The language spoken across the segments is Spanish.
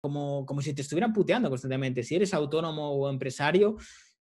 como, como si te estuvieran puteando constantemente. Si eres autónomo o empresario,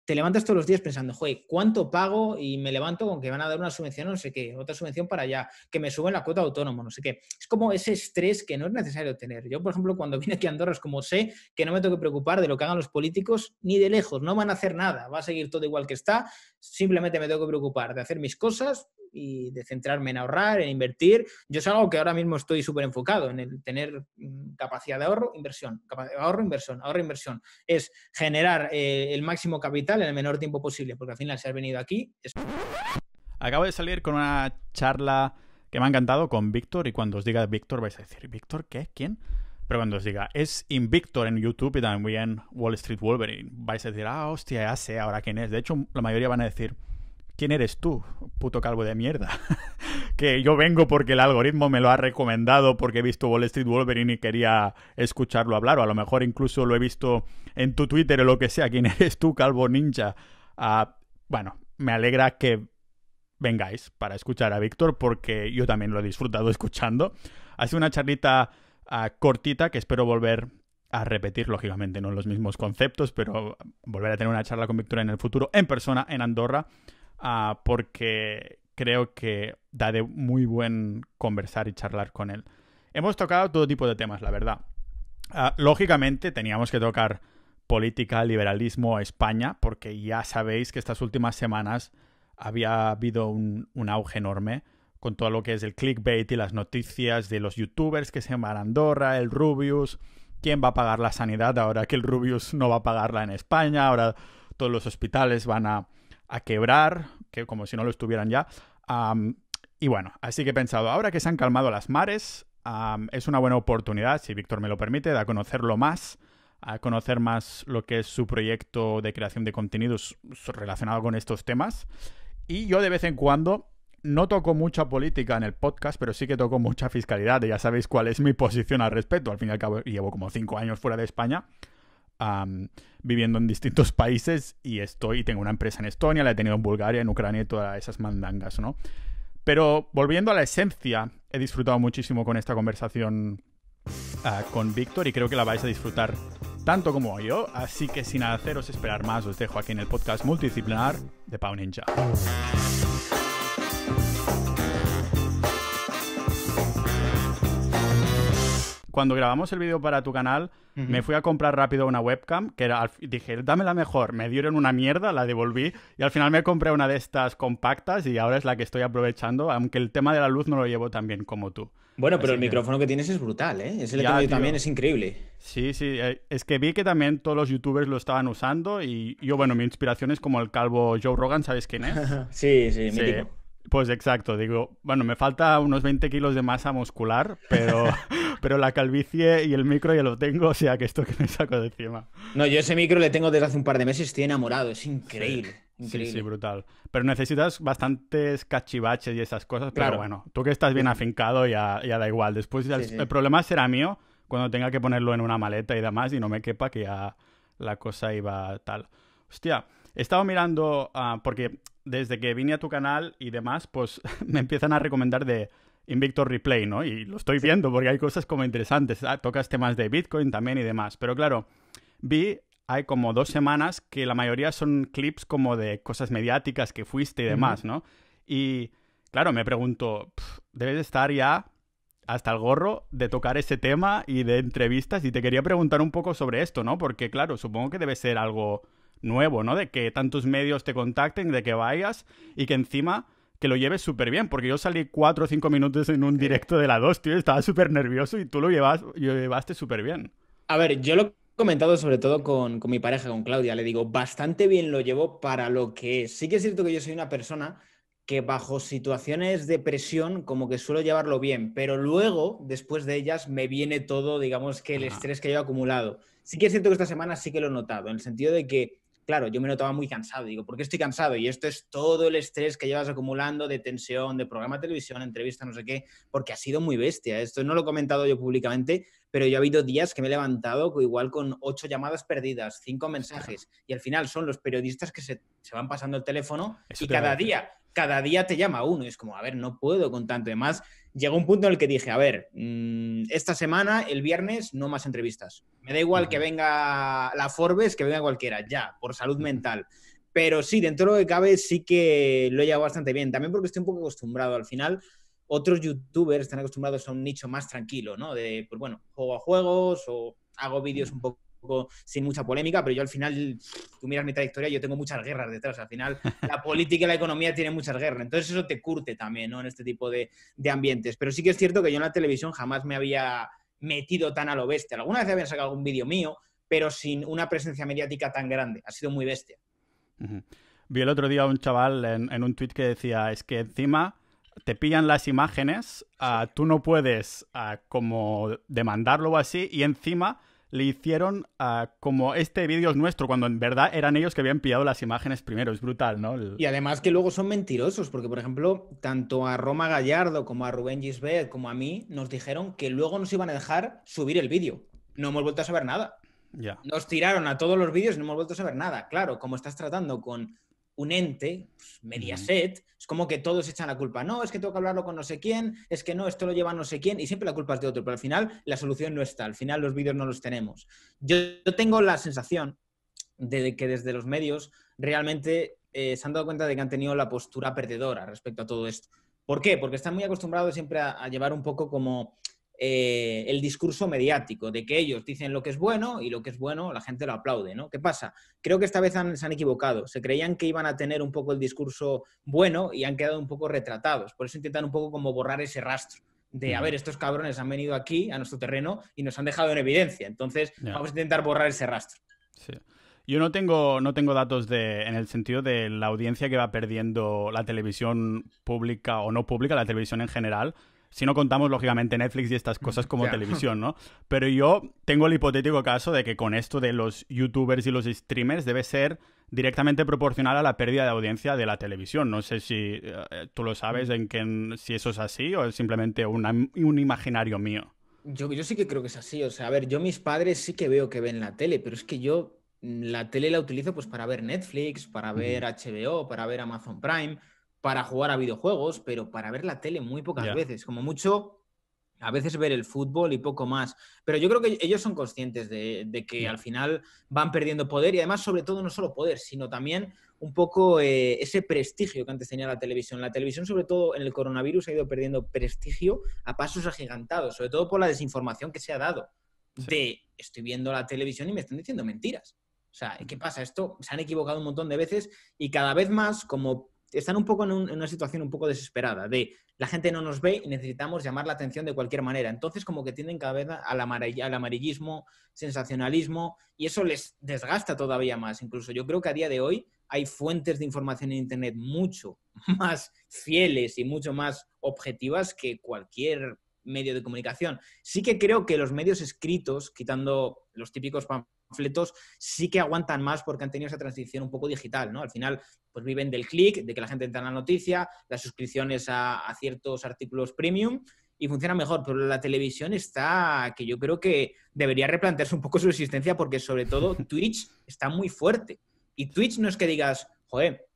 te levantas todos los días pensando, joder, ¿cuánto pago? Y me levanto con que van a dar una subvención, no sé qué, otra subvención para allá, que me suben la cuota autónomo no sé qué. Es como ese estrés que no es necesario tener. Yo, por ejemplo, cuando vine aquí a Andorra, como sé que no me tengo que preocupar de lo que hagan los políticos ni de lejos, no van a hacer nada, va a seguir todo igual que está, simplemente me tengo que preocupar de hacer mis cosas y de centrarme en ahorrar, en invertir. Yo es algo que ahora mismo estoy súper enfocado en tener mm, capacidad de ahorro, inversión, ahorro, inversión, ahorro, inversión. Es generar eh, el máximo capital en el menor tiempo posible, porque al final se si has venido aquí... Acabo de salir con una charla que me ha encantado con Víctor y cuando os diga Víctor vais a decir, ¿Víctor qué? ¿Quién? Pero cuando os diga, es Invictor en YouTube y también en Wall Street Wolverine, vais a decir, ah, hostia, ya sé ahora quién es. De hecho, la mayoría van a decir, ¿Quién eres tú, puto calvo de mierda? que yo vengo porque el algoritmo me lo ha recomendado, porque he visto Wall Street Wolverine y quería escucharlo hablar, o a lo mejor incluso lo he visto en tu Twitter o lo que sea. ¿Quién eres tú, calvo ninja? Ah, bueno, me alegra que vengáis para escuchar a Víctor, porque yo también lo he disfrutado escuchando. Ha sido una charlita ah, cortita que espero volver a repetir, lógicamente, no los mismos conceptos, pero volver a tener una charla con Víctor en el futuro, en persona, en Andorra. Ah, porque creo que da de muy buen conversar y charlar con él. Hemos tocado todo tipo de temas, la verdad. Ah, lógicamente teníamos que tocar política, liberalismo, España, porque ya sabéis que estas últimas semanas había habido un, un auge enorme con todo lo que es el clickbait y las noticias de los youtubers que se van a Andorra, el Rubius, quién va a pagar la sanidad ahora que el Rubius no va a pagarla en España, ahora todos los hospitales van a, a quebrar, que como si no lo estuvieran ya. y bueno, así que he pensado, ahora que se han calmado las mares, es una buena oportunidad, si Víctor me lo permite, a conocerlo más, a conocer más lo que es su proyecto de creación de contenidos relacionado con estos temas. Y yo de vez en cuando no toco mucha política en el podcast, pero sí que toco mucha fiscalidad. Y ya sabéis cuál es mi posición al respecto. Al fin y al cabo, llevo como cinco años fuera de España viviendo en distintos países y estoy, tengo una empresa en Estonia, la he tenido en Bulgaria, en Ucrania y todas esas mandangas, ¿no? Pero volviendo a la esencia, he disfrutado muchísimo con esta conversación ah, con Víctor y creo que la vais a disfrutar tanto como yo, así que sin haceros esperar más, os dejo aquí en el podcast multidisciplinar de Pau Ninja. cuando grabamos el vídeo para tu canal, me fui a comprar rápido una webcam, que era, dije, dame la mejor, me dieron una mierda, la devolví y al final me compré una de estas compactas y ahora es la que estoy aprovechando, aunque el tema de la luz no lo llevo tan bien como tú. Bueno, pero el micrófono que tienes es brutal, ¿eh? Ese también es increíble. Sí, sí, eh, es que vi que también todos los youtubers lo estaban usando y yo, bueno, mi inspiración es como el calvo Joe Rogan, ¿sabes quién es? sí, sí, sí. Pues exacto, digo, bueno, me falta unos 20 kilos de masa muscular, pero, pero la calvicie y el micro ya lo tengo, o sea que esto que me saco de encima. No, yo ese micro le tengo desde hace un par de meses, estoy enamorado, es increíble. Sí, sí, brutal. Pero necesitas bastantes cachivaches y esas cosas, pero bueno, tú que estás bien afincado ya, ya da igual. Después el, el problema será mío cuando tenga que ponerlo en una maleta y demás y no me quepa que ya la cosa iba tal hostia, he estado mirando, ah, porque desde que vine a tu canal y demás, pues me empiezan a recomendar de Invictor Replay, ¿no? Y lo estoy viendo porque hay cosas como interesantes. Ah, tocas temas de Bitcoin también y demás. Pero claro, vi hay como dos semanas que la mayoría son clips como de cosas mediáticas que fuiste y demás, ¿no? Y claro, me pregunto, debes estar ya hasta el gorro de tocar ese tema y de entrevistas. Y te quería preguntar un poco sobre esto, ¿no? Porque claro, supongo que debe ser algo nuevo, ¿no? De que tantos medios te contacten, de que vayas y que encima que lo lleves súper bien, porque yo salí cuatro o cinco minutos en un directo de la dos, tío, estaba súper nervioso y tú lo, llevas, lo llevaste súper bien. A ver, yo lo he comentado sobre todo con, mi pareja, con Claudia, le digo, bastante bien lo llevo para lo que es. Sí que es cierto que yo soy una persona que bajo situaciones de presión como que suelo llevarlo bien, pero luego, después de ellas, me viene todo, digamos que el estrés que yo he acumulado. Sí que es cierto que esta semana sí que lo he notado, en el sentido de que claro, yo me notaba muy cansado. Digo, ¿por qué estoy cansado? Y esto es todo el estrés que llevas acumulando de tensión, de programa televisión, entrevista, no sé qué, porque ha sido muy bestia. Esto no lo he comentado yo públicamente, pero yo ha habido días que me he levantado igual con ocho llamadas perdidas, cinco mensajes, y al final son los periodistas que se, van pasando el teléfono y cada día, cada día te llama uno. Y es como, a ver, no puedo con tanto. más llegó un punto en el que dije, a ver, mm, esta semana, el viernes, no más entrevistas. Me da igual que venga la Forbes, que venga cualquiera, ya, por salud mental. Pero sí, dentro de lo que cabe, sí que lo he llevado bastante bien. También porque estoy un poco acostumbrado. Al final, otros youtubers están acostumbrados a un nicho más tranquilo, ¿no? De, pues bueno, juego a juegos o hago vídeos un poco sin mucha polémica, pero yo al final, tú miras mi trayectoria, yo tengo muchas guerras detrás. Al final, la política y la economía tienen muchas guerras. Entonces, eso te curte también, ¿no? En este tipo de, ambientes. Pero sí que es cierto que yo en la televisión jamás me había metido tan a lo bestia. Alguna vez habían sacado un vídeo mío, pero sin una presencia mediática tan grande. Ha sido muy bestia. Vi el otro día a un chaval en, un tuit que decía, es que encima te pillan las imágenes, ah, tú no puedes ah, como demandarlo o así, y encima le hicieron ah, como este vídeo es nuestro, cuando en verdad eran ellos que habían pillado las imágenes primero. Es brutal, ¿no? Y además que luego son mentirosos, porque por ejemplo, tanto a Roma Gallardo como a Rubén Gisbert como a mí nos dijeron que luego nos iban a dejar subir el vídeo. No hemos vuelto a saber nada. ya Nos tiraron a todos los vídeos y no hemos vuelto a saber nada. Claro, como estás tratando con un ente, media pues, Mediaset, es como que todos echan la culpa. No, es que tengo que hablarlo con no sé quién, es que no, esto lo lleva no sé quién, y siempre la culpa es de otro, pero al final la solución no está, al final los vídeos no los tenemos. Yo, tengo la sensación de que desde los medios realmente eh, se han dado cuenta de que han tenido la postura perdedora respecto a todo esto. ¿Por qué? Porque están muy acostumbrados siempre a llevar un poco como eh, el discurso mediático, de que ellos dicen lo que es bueno y lo que es bueno la gente lo aplaude, ¿no? ¿Qué pasa? Creo que esta vez han, se han equivocado. Se creían que iban a tener un poco el discurso bueno y han quedado un poco retratados. Por eso intentan un poco como borrar ese rastro de, a ver, estos cabrones han venido aquí a nuestro terreno y nos han dejado en evidencia. Entonces, vamos a intentar borrar ese rastro. Yo no tengo, no tengo datos de, en el sentido de la audiencia que va perdiendo la televisión pública o no pública, la televisión en general, si no contamos, lógicamente, Netflix y estas cosas como televisión, ¿no? Pero yo tengo el hipotético caso de que con esto de los youtubers y los streamers debe ser directamente proporcional a la pérdida de audiencia de la televisión. No sé si eh, tú lo sabes, mm. en que, si eso es así o es simplemente un imaginario mío. Yo, sí que creo que es así. O sea, a ver, yo mis padres sí que veo que ven la tele, pero es que yo mm, la tele la utilizo pues para ver Netflix, para ver HBO, para ver Amazon Prime para jugar a videojuegos, pero para ver la tele muy pocas veces, como mucho a veces ver el fútbol y poco más. Pero yo creo que ellos son conscientes de, que al final van perdiendo poder y además sobre todo no solo poder, sino también un poco eh, ese prestigio que antes tenía la televisión. La televisión, sobre todo en el coronavirus, ha ido perdiendo prestigio a pasos agigantados, sobre todo por la desinformación que se ha dado. De estoy viendo la televisión y me están diciendo mentiras. O sea, ¿qué mm. pasa? Esto se han equivocado un montón de veces y cada vez más, como están un poco en, una situación un poco desesperada, de la gente no nos ve y necesitamos llamar la atención de cualquier manera. Entonces, como que tienden cada vez al, al amarillismo, sensacionalismo, y eso les desgasta todavía más. Incluso yo creo que a día de hoy hay fuentes de información en Internet mucho más fieles y mucho más objetivas que cualquier medio de comunicación. Sí que creo que los medios escritos, quitando los típicos sí que aguantan más porque han tenido esa transición un poco digital, ¿no? Al final, pues viven del clic, de que la gente entra en la noticia, las suscripciones a, a ciertos artículos premium y funciona mejor, pero la televisión está, que yo creo que debería replantearse un poco su existencia porque sobre todo Twitch está muy fuerte. Y Twitch no es que digas, joder,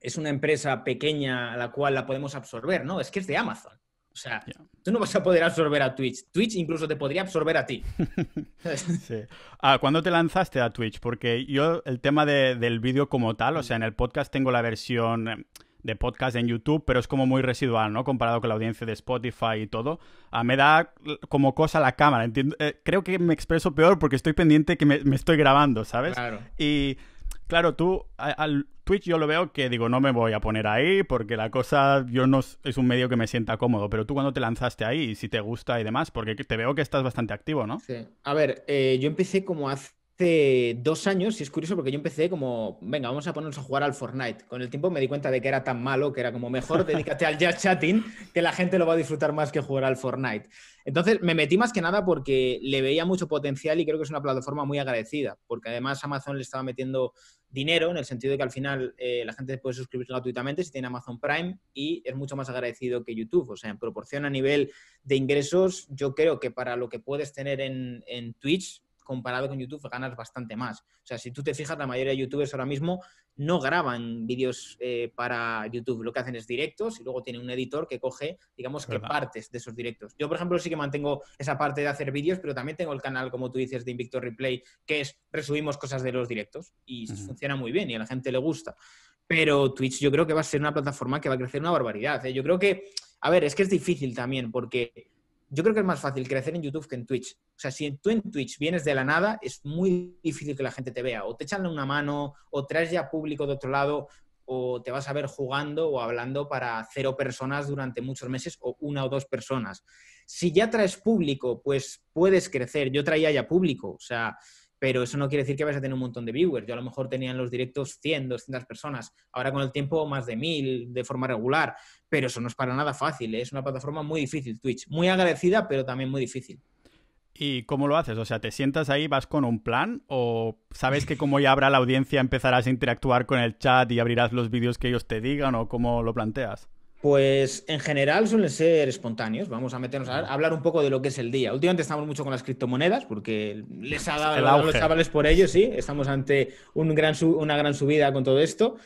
es una empresa pequeña a la cual la podemos absorber, no, es que es de Amazon. O sea, tú no vas a poder absorber a Twitch. Twitch incluso te podría absorber a ti. sí. Ah, ¿Cuándo te lanzaste a Twitch? Porque yo el tema del vídeo como tal, o sea, en el podcast tengo la versión eh, de podcast en YouTube, pero es como muy residual, ¿no? Comparado con la audiencia de Spotify y todo. a ah, me da como cosa la cámara. Entiendo, eh, creo que me expreso peor porque estoy pendiente que me, me estoy grabando, ¿sabes? Claro. Y claro, tú al, Twitch yo lo veo que digo, no me voy a poner ahí porque la cosa, yo no, es un medio que me sienta cómodo, pero tú cuando te lanzaste ahí, si te gusta y demás, porque te veo que estás bastante activo, ¿no? Sí. A ver, eh, yo empecé como hace hace dos años, y es curioso porque yo empecé como, venga, vamos a ponernos a jugar al Fortnite. Con el tiempo me di cuenta de que era tan malo, que era como mejor dedícate al jazz chatting, que la gente lo va a disfrutar más que jugar al Fortnite. Entonces me metí más que nada porque le veía mucho potencial y creo que es una plataforma muy agradecida, porque además Amazon le estaba metiendo dinero, en el sentido de que al final eh, la gente puede suscribirse gratuitamente si tiene Amazon Prime y es mucho más agradecido que YouTube. O sea, en a nivel de ingresos, yo creo que para lo que puedes tener en, en Twitch, comparado con YouTube ganas bastante más. O sea, si tú te fijas, la mayoría de youtubers ahora mismo no graban vídeos eh, para YouTube. Lo que hacen es directos y luego tienen un editor que coge, digamos, que partes de esos directos. Yo, por ejemplo, sí que mantengo esa parte de hacer vídeos, pero también tengo el canal, como tú dices, de Invictor Replay, que es resumimos cosas de los directos y funciona muy bien y a la gente le gusta. Pero Twitch yo creo que va a ser una plataforma que va a crecer una barbaridad. ¿eh? Yo creo que, a ver, es que es difícil también porque yo creo que es más fácil crecer en YouTube que en Twitch. O sea, si tú en Twitch vienes de la nada, es muy difícil que la gente te vea. O te echan una mano, o traes ya público de otro lado, o te vas a ver jugando o hablando para cero personas durante muchos meses, o una o dos personas. Si ya traes público, pues puedes crecer. Yo traía ya público. O sea, pero eso no quiere decir que vayas a tener un montón de viewers. Yo a lo mejor tenía en los directos 100, 200 personas, ahora con el tiempo más de 1000 de forma regular, pero eso no es para nada fácil, ¿eh? es una plataforma muy difícil Twitch, muy agradecida, pero también muy difícil. ¿Y cómo lo haces? O sea, ¿te sientas ahí, vas con un plan o sabes que como ya habrá la audiencia empezarás a interactuar con el chat y abrirás los vídeos que ellos te digan o cómo lo planteas? Pues en general suelen ser espontáneos. Vamos a meternos a hablar un poco de lo que es el día. Últimamente estamos mucho con las criptomonedas porque les ha dado los chavales por ello, sí. Estamos ante una gran subida con todo esto.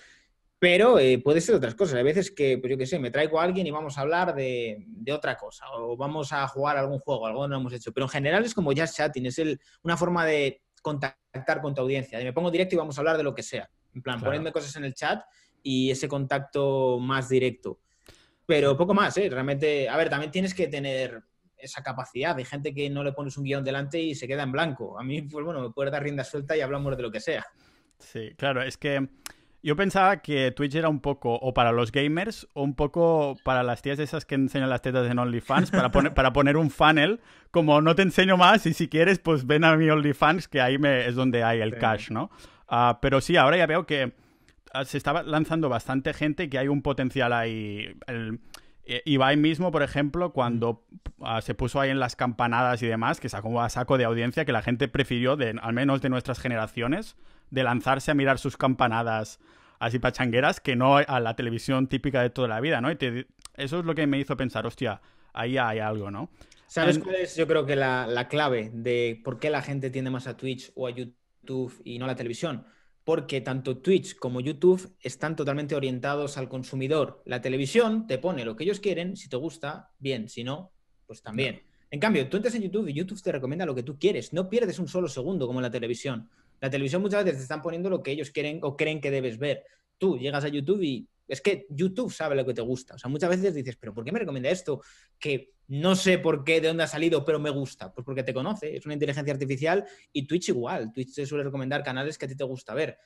Pero eh, puede ser otras cosas. Hay veces que, pues yo qué sé, me traigo a alguien y vamos a hablar de, otra cosa o vamos a jugar algún juego, algo no hemos hecho. Pero en general es como ya chatting, es una forma de contactar con tu audiencia. me pongo directo y vamos a hablar de lo que sea. En plan, poniendo cosas en el chat y ese contacto más directo pero poco más, ¿eh? Realmente, a ver, también tienes que tener esa capacidad. Hay gente que no le pones un guión delante y se queda en blanco. A mí, pues bueno, me puedes dar rienda suelta y hablamos de lo que sea. Sí, claro, es que yo pensaba que Twitch era un poco o para los gamers o un poco para las tías esas que enseñan las tetas en OnlyFans, para, poner, un funnel, como no te enseño más y si quieres, pues ven a mi OnlyFans, que ahí me, es donde hay el cash, ¿no? Ah, pero sí, ahora ya veo que Ah, se estaba lanzando bastante gente que hay un potencial ahí. Eh, Iba ahí mismo, por ejemplo, cuando ah, se puso ahí en las campanadas y demás, que sacó a saco de audiencia, que la gente prefirió, de, al menos de nuestras generaciones, de lanzarse a mirar sus campanadas así pachangueras que no a la televisión típica de toda la vida, ¿no? eso es lo que me hizo pensar, hostia, ahí hay algo, ¿no? ¿Sabes cuál es, yo creo que la, la clave de por qué la gente tiende más a Twitch o a YouTube y no a la televisión? porque tanto Twitch como YouTube están totalmente orientados al consumidor. La televisión te pone lo que ellos quieren, si te gusta, bien, si no, pues también. En cambio, tú entras en YouTube y YouTube te recomienda lo que tú quieres, no pierdes un solo segundo como en la televisión. La televisión muchas veces te están poniendo lo que ellos quieren o creen que debes ver. Tú llegas a YouTube y es que YouTube sabe lo que te gusta. O sea, muchas veces dices, pero ¿por qué me recomienda esto? Que no sé por qué, de dónde ha salido, pero me gusta. Pues porque te conoce, es una inteligencia artificial y Twitch igual. Twitch te suele recomendar canales que a ti te gusta ver.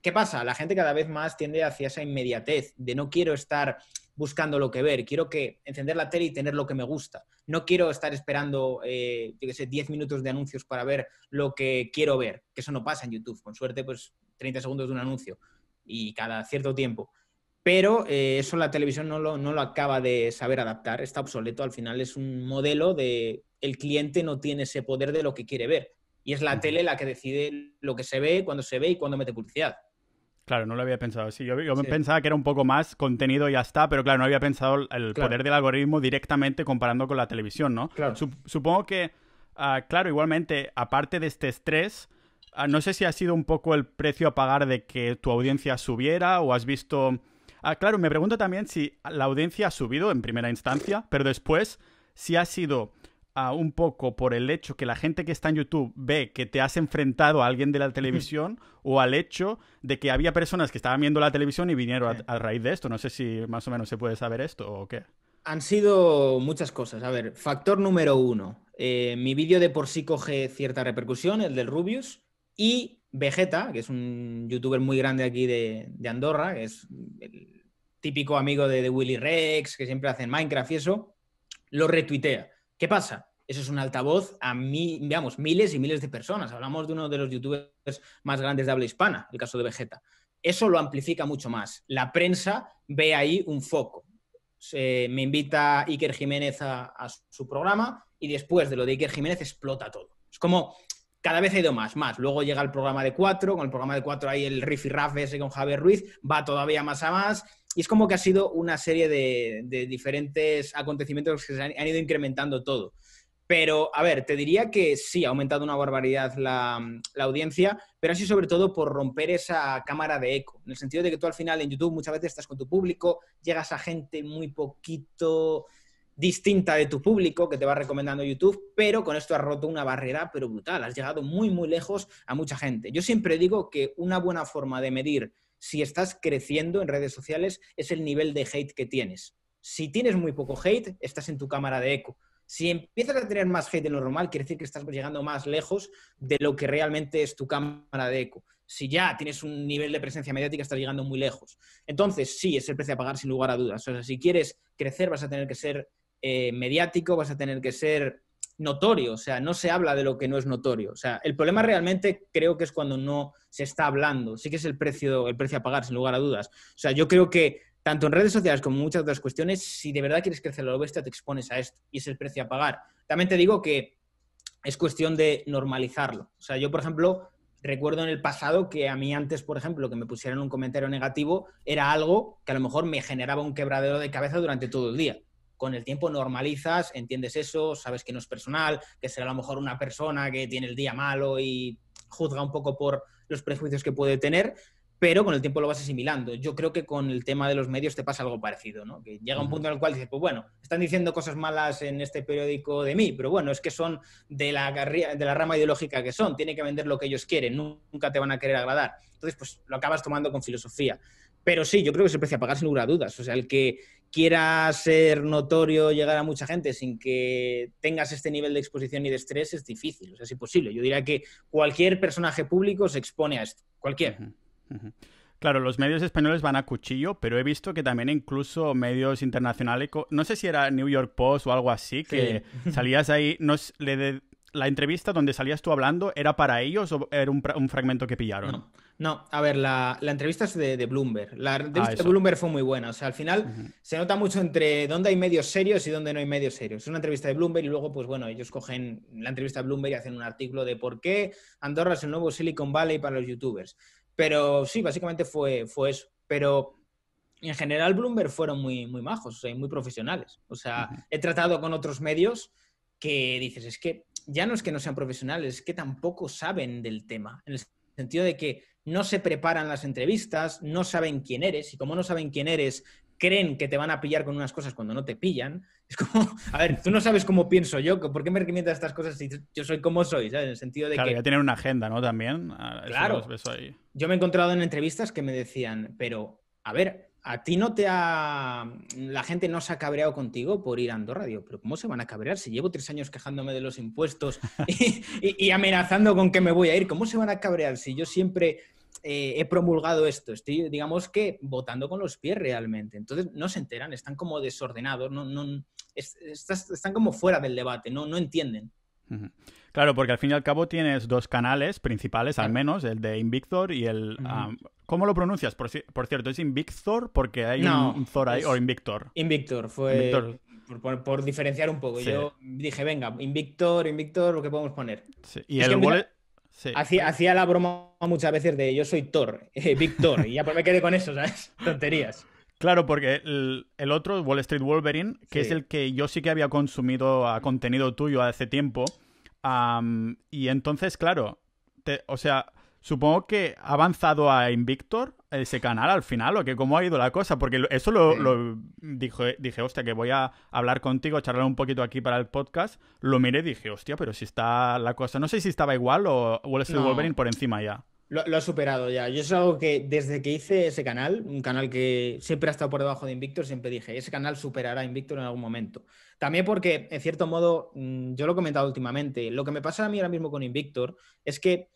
¿Qué pasa? La gente cada vez más tiende hacia esa inmediatez de no quiero estar buscando lo que ver, quiero que encender la tele y tener lo que me gusta. No quiero estar esperando, eh, yo qué sé, 10 minutos de anuncios para ver lo que quiero ver, que eso no pasa en YouTube. Con suerte, pues 30 segundos de un anuncio y cada cierto tiempo pero eh, eso la televisión no lo, acaba de saber adaptar, está obsoleto, al final es un modelo de el cliente no tiene ese poder de lo que quiere ver. Y es la tele la que decide lo que se ve, cuándo se ve y cuándo mete publicidad. Claro, no lo había pensado. Sí, yo, yo pensaba que era un poco más contenido y ya está, pero claro, no había pensado el poder del algoritmo directamente comparando con la televisión, ¿no? Claro. supongo que, ah, claro, igualmente, aparte de este estrés, ah, no sé si ha sido un poco el precio a pagar de que tu audiencia subiera o has visto Ah, claro, me pregunto también si la audiencia ha subido en primera instancia, pero después si ha sido ah, un poco por el hecho que la gente que está en YouTube ve que te has enfrentado a alguien de la televisión o al hecho de que había personas que estaban viendo la televisión y vinieron a, raíz de esto. No sé si más o menos se puede saber esto o qué. Han sido muchas cosas. A ver, factor número uno. Eh, mi vídeo de por sí coge cierta repercusión, el del Rubius, y Vegeta, que es un youtuber muy grande aquí de, Andorra, que es el típico amigo de, Willy Rex, que siempre hacen Minecraft y eso, lo retuitea. ¿Qué pasa? Eso es un altavoz a mí, miles y miles de personas. Hablamos de uno de los youtubers más grandes de habla hispana, el caso de Vegeta. Eso lo amplifica mucho más. La prensa ve ahí un foco. me invita Iker Jiménez a, a su programa y después de lo de Iker Jiménez explota todo. Es como cada vez ha ido más, más. Luego llega el programa de cuatro, con el programa de cuatro hay el riff y raff ese con Javier Ruiz, va todavía más a más. Y es como que ha sido una serie de, diferentes acontecimientos que se han, ido incrementando todo. Pero, a ver, te diría que sí, ha aumentado una barbaridad la, audiencia, pero así sobre todo por romper esa cámara de eco, en el sentido de que tú al final en YouTube muchas veces estás con tu público, llegas a gente muy poquito distinta de tu público que te va recomendando YouTube, pero con esto has roto una barrera, pero brutal, has llegado muy, muy lejos a mucha gente. Yo siempre digo que una buena forma de medir si estás creciendo en redes sociales es el nivel de hate que tienes. Si tienes muy poco hate, estás en tu cámara de eco. Si empiezas a tener más hate de lo normal, quiere decir que estás llegando más lejos de lo que realmente es tu cámara de eco. Si ya tienes un nivel de presencia mediática, estás llegando muy lejos. Entonces, sí, es el precio a pagar sin lugar a dudas. O sea, si quieres crecer, vas a tener que ser eh, mediático, vas a tener que ser notorio, o sea, no se habla de lo que no es notorio. O sea, el problema realmente creo que es cuando no se está hablando. Sí que es el precio, el precio a pagar, sin lugar a dudas. O sea, yo creo que tanto en redes sociales como en muchas otras cuestiones, si de verdad quieres crecer a lo bestia, te expones a esto y es el precio a pagar. También te digo que es cuestión de normalizarlo. O sea, yo, por ejemplo, recuerdo en el pasado que a mí antes, por ejemplo, que me pusieran un comentario negativo era algo que a lo mejor me generaba un quebradero de cabeza durante todo el día con el tiempo normalizas, entiendes eso, sabes que no es personal, que será a lo mejor una persona que tiene el día malo y juzga un poco por los prejuicios que puede tener, pero con el tiempo lo vas asimilando. Yo creo que con el tema de los medios te pasa algo parecido, ¿no? Que llega un punto en el cual dices, pues bueno, están diciendo cosas malas en este periódico de mí, pero bueno, es que son de la, de la rama ideológica que son, tiene que vender lo que ellos quieren, nunca te van a querer agradar. Entonces, pues lo acabas tomando con filosofía. Pero sí, yo creo que se el precio a pagar sin lugar a dudas. O sea, el que quiera ser notorio, llegar a mucha gente sin que tengas este nivel de exposición y de estrés es difícil, o sea, es imposible. Yo diría que cualquier personaje público se expone a esto, cualquier. Claro, los medios españoles van a cuchillo, pero he visto que también incluso medios internacionales, no sé si era New York Post o algo así, que salías ahí, la entrevista donde salías tú hablando, ¿era para ellos o era un, un fragmento que pillaron? No, a ver, la, entrevista es de, Bloomberg. La ah, entrevista de Bloomberg fue muy buena. O sea, al final se nota mucho entre dónde hay medios serios y dónde no hay medios serios. Es una entrevista de Bloomberg y luego, pues bueno, ellos cogen la entrevista de Bloomberg y hacen un artículo de por qué Andorra es el nuevo Silicon Valley para los youtubers. Pero sí, básicamente fue, fue eso. Pero en general Bloomberg fueron muy, muy majos, o muy profesionales. O sea, he tratado con otros medios que dices, es que ya no es que no sean profesionales, es que tampoco saben del tema. En el sentido de que no se preparan las entrevistas, no saben quién eres, y como no saben quién eres, creen que te van a pillar con unas cosas cuando no te pillan. Es como, a ver, tú no sabes cómo pienso yo, ¿por qué me recomiendas estas cosas si yo soy como soy? En el sentido de claro, que. ya tienen una agenda, ¿no? También. Ah, claro. Yo me he encontrado en entrevistas que me decían, pero, a ver, a ti no te ha. La gente no se ha cabreado contigo por ir a Andorra. pero ¿cómo se van a cabrear? Si llevo tres años quejándome de los impuestos y, amenazando con que me voy a ir, ¿cómo se van a cabrear si yo siempre eh, he promulgado esto, estoy, digamos que, votando con los pies realmente. Entonces, no se enteran, están como desordenados, no, están como fuera del debate, no, no entienden. Claro, porque al fin y al cabo tienes dos canales principales, al menos, el de Invictor y el... ¿Cómo lo pronuncias? Por, cierto, ¿es Invictor porque hay un, Thor ahí o Invictor? Invictor, fue... Por, diferenciar un poco. Yo dije, venga, Invictor, Invictor, lo que podemos poner. Sí. Y el que Hacía, la broma muchas veces de yo soy Thor, Víctor, eh, y ya pues me quedé con eso, ¿sabes? Tonterías. Claro, porque el, otro, Wall Street Wolverine, que es el que yo sí que había consumido a contenido tuyo hace tiempo. y entonces, claro, o sea, supongo que ha avanzado a Invictor, ese canal al final o que cómo ha ido la cosa? Porque eso lo, dije, hostia, que voy a hablar contigo, charlar un poquito aquí para el podcast. Lo miré y dije, hostia, pero si está la cosa. No sé si estaba igual o Wall por encima ya. Lo, ha superado ya. Yo es algo que desde que hice ese canal, un canal que siempre ha estado por debajo de Invictor, siempre dije, ese canal superará Invictor en algún momento. También porque, en cierto modo, mm, yo lo he comentado últimamente, lo que me pasa a mí ahora mismo con Invictor es que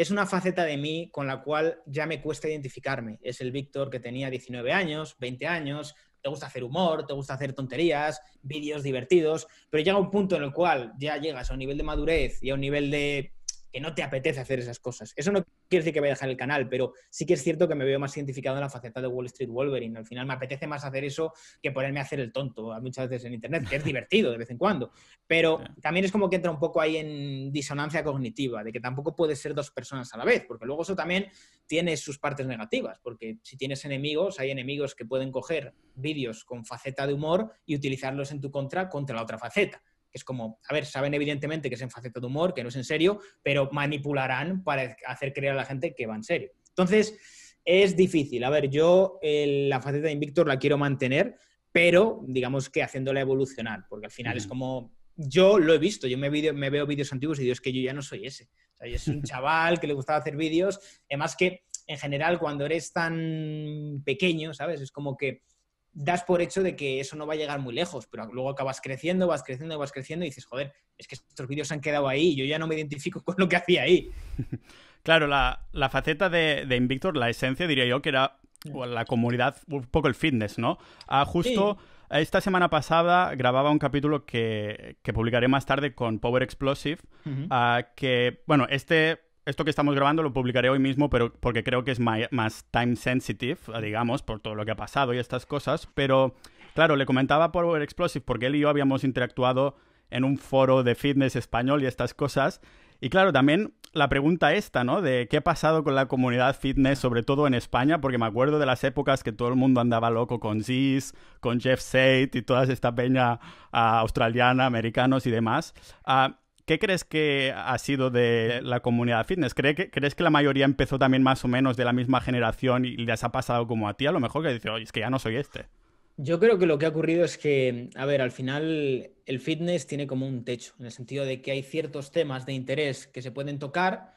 es una faceta de mí con la cual ya me cuesta identificarme. Es el Víctor que tenía 19 años, 20 años, te gusta hacer humor, te gusta hacer tonterías, vídeos divertidos, pero llega un punto en el cual ya llegas a un nivel de madurez y a un nivel de que no te apetece hacer esas cosas. Eso no quiere decir que vaya a dejar el canal, pero sí que es cierto que me veo más identificado en la faceta de Wall Street Wolverine. Al final me apetece más hacer eso que ponerme a hacer el tonto muchas veces en Internet, que es divertido de vez en cuando. Pero también es como que entra un poco ahí en disonancia cognitiva, de que tampoco puedes ser dos personas a la vez, porque luego eso también tiene sus partes negativas, porque si tienes enemigos, hay enemigos que pueden coger vídeos con faceta de humor y utilizarlos en tu contra contra la otra faceta que es como, a ver, saben evidentemente que es en faceta de humor, que no es en serio, pero manipularán para hacer creer a la gente que va en serio. Entonces, es difícil. A ver, yo la faceta de Invictor la quiero mantener, pero digamos que haciéndola evolucionar, porque al final es como, yo lo he visto, yo me, veo vídeos antiguos y digo, es que yo ya no soy ese. O sea, yo soy un chaval que le gustaba hacer vídeos, además que en general cuando eres tan pequeño, ¿sabes? Es como que das por hecho de que eso no va a llegar muy lejos, pero luego acabas creciendo, vas creciendo, vas creciendo y dices, joder, es que estos vídeos se han quedado ahí, yo ya no me identifico con lo que hacía ahí. Claro, la, faceta de, de, Invictor, la esencia, diría yo, que era la comunidad, un poco el fitness, ¿no? Ah, justo esta semana pasada grababa un capítulo que, que publicaré más tarde con Power Explosive, ah, que, bueno, este esto que estamos grabando lo publicaré hoy mismo, pero porque creo que es más time sensitive, eh, digamos, por todo lo que ha pasado y estas cosas. Pero claro, le comentaba por Explosive porque él y yo habíamos interactuado en un foro de fitness español y estas cosas. Y claro, también la pregunta esta, ¿no? De qué ha pasado con la comunidad fitness, sobre todo en España, porque me acuerdo de las épocas que todo el mundo andaba loco con Ziz, con Jeff Sate y toda esta peña ah, australiana, americanos y demás. Uh, ¿Qué crees que ha sido de la comunidad fitness? que, ¿Crees que la mayoría empezó también más o menos de la misma generación y les ha pasado como a ti? A lo mejor que dice, oye, es que ya no soy este. Yo creo que lo que ha ocurrido es que, a ver, al final el fitness tiene como un techo, en el sentido de que hay ciertos temas de interés que se pueden tocar,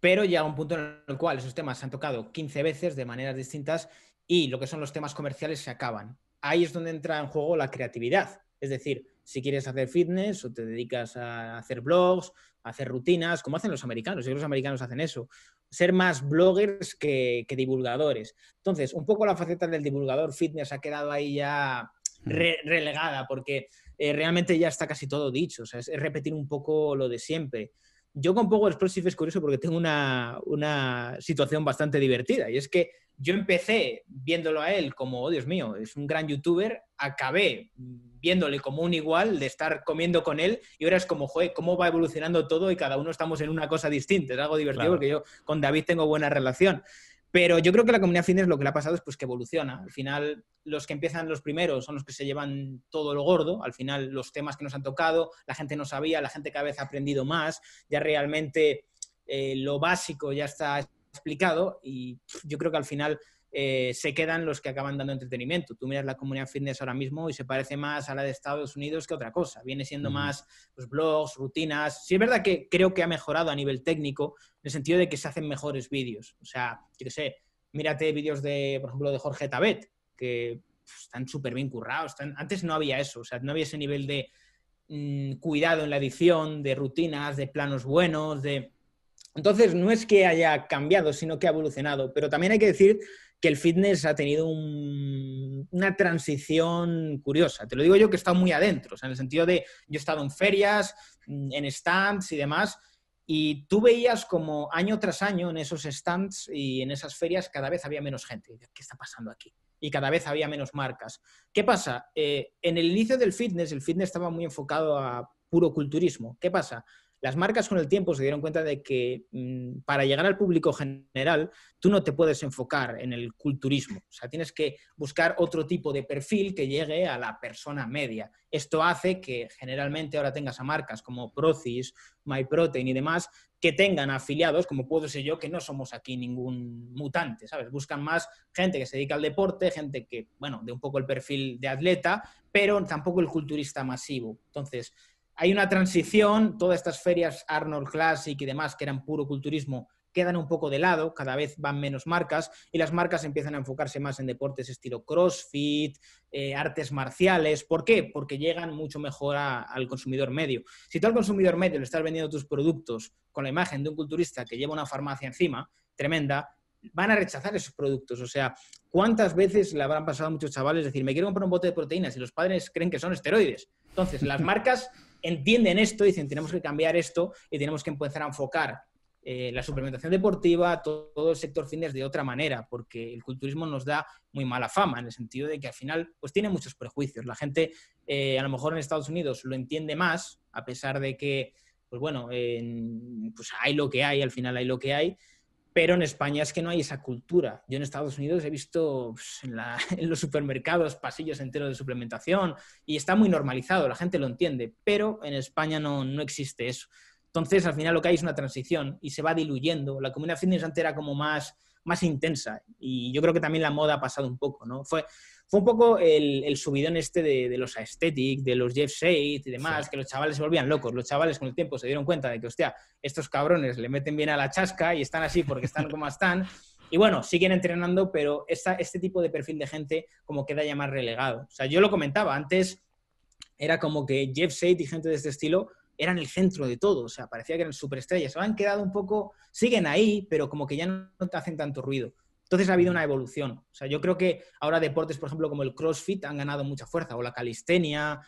pero llega un punto en el cual esos temas se han tocado 15 veces de maneras distintas y lo que son los temas comerciales se acaban. Ahí es donde entra en juego la creatividad. Es decir, si quieres hacer fitness o te dedicas a hacer blogs, hacer rutinas, como hacen los americanos, y los americanos hacen eso, ser más bloggers que, divulgadores. Entonces, un poco la faceta del divulgador fitness ha quedado ahí ya mm. relegada, porque eh, realmente ya está casi todo dicho, o sea, es, repetir un poco lo de siempre. Yo con Power Explosive es curioso porque tengo una, una, situación bastante divertida y es que yo empecé viéndolo a él como, oh, Dios mío, es un gran youtuber, acabé viéndole como un igual, de estar comiendo con él, y ahora es como, joder, cómo va evolucionando todo y cada uno estamos en una cosa distinta. Es algo divertido porque yo con David tengo buena relación. Pero yo creo que la comunidad fitness lo que le ha pasado es pues que evoluciona. Al final, los que empiezan los primeros son los que se llevan todo lo gordo. Al final, los temas que nos han tocado, la gente no sabía, la gente cada vez ha aprendido más. Ya realmente eh, lo básico ya está explicado y yo creo que al final eh, se quedan los que acaban dando entretenimiento. Tú miras la comunidad fitness ahora mismo y se parece más a la de Estados Unidos que otra cosa. Viene siendo más los pues, blogs, rutinas. Sí es verdad que creo que ha mejorado a nivel técnico, en el sentido de que se hacen mejores vídeos. O sea, yo qué sé, mírate vídeos de, por ejemplo, de Jorge Tabet, que pues, están súper bien currados. Antes no había eso, o sea, no había ese nivel de mm, cuidado en la edición, de rutinas, de planos buenos, de entonces, no es que haya cambiado, sino que ha evolucionado. Pero también hay que decir que el fitness ha tenido una transición curiosa. Te lo digo yo que he estado muy adentro, en el sentido de yo he estado en ferias, mm, en stands y demás, y tú veías como año tras año en esos stands y en esas ferias cada vez había menos gente. ¿Qué está pasando aquí? Y cada vez había menos marcas. ¿Qué pasa? Eh, en el inicio del fitness, el fitness estaba muy enfocado a puro culturismo. ¿Qué pasa? Las marcas con el tiempo se dieron cuenta de que mm, para llegar al público general, tú no te puedes enfocar en el culturismo. O sea, tienes que buscar otro tipo de perfil que llegue a la persona media. Esto hace que generalmente ahora tengas a marcas como Procis, MyProtein y demás que tengan afiliados, como puedo ser yo, que no somos aquí ningún mutante, ¿sabes? Buscan más gente que se dedica al deporte, gente que, bueno, de un poco el perfil de atleta, pero tampoco el culturista masivo. Entonces, hay una transición, todas estas ferias Arnold Classic y demás, que eran puro culturismo, quedan un poco de lado, cada vez van menos marcas y las marcas empiezan a enfocarse más en deportes estilo CrossFit, eh, artes marciales. ¿Por qué? Porque llegan mucho mejor al consumidor medio. Si tú al consumidor medio le estás vendiendo tus productos con la imagen de un culturista que lleva una farmacia encima, tremenda, van a rechazar esos productos. O sea, ¿cuántas veces le habrán pasado a muchos chavales decir, me quiero comprar un bote de proteínas y los padres creen que son esteroides? Entonces, las marcas entienden esto, dicen tenemos que cambiar esto y tenemos que empezar a enfocar eh, la suplementación deportiva, todo, todo, el sector fitness de otra manera, porque el culturismo nos da muy mala fama, en el sentido de que al final pues tiene muchos prejuicios. La gente eh, a lo mejor en Estados Unidos lo entiende más, a pesar de que, pues bueno, pues hay lo que hay, al final hay lo que hay, pero en España es que no hay esa cultura. Yo en Estados Unidos he visto pues, en, los supermercados pasillos enteros de suplementación y está muy normalizado, la gente lo entiende, pero en España no, no existe eso. Entonces, al final lo que hay es una transición y se va diluyendo. La comunidad fitness antes era como más, más intensa y yo creo que también la moda ha pasado un poco, ¿no? Fue, fue un poco el, subidón este de, los aesthetic, de los Jeff Shade y demás, que los chavales se volvían locos. Los chavales con el tiempo se dieron cuenta de que, hostia, estos cabrones le meten bien a la chasca y están así porque están como están. Y bueno, siguen entrenando, pero este tipo de perfil de gente como queda ya más relegado. O sea, yo lo comentaba antes, era como que Jeff Shade y gente de este estilo eran el centro de todo, o sea, parecía que eran superestrellas. Se han quedado un poco, siguen ahí, pero como que ya no te hacen tanto ruido. Entonces ha habido una evolución. O sea, yo creo que ahora deportes, por ejemplo, como el CrossFit han ganado mucha fuerza, o la calistenia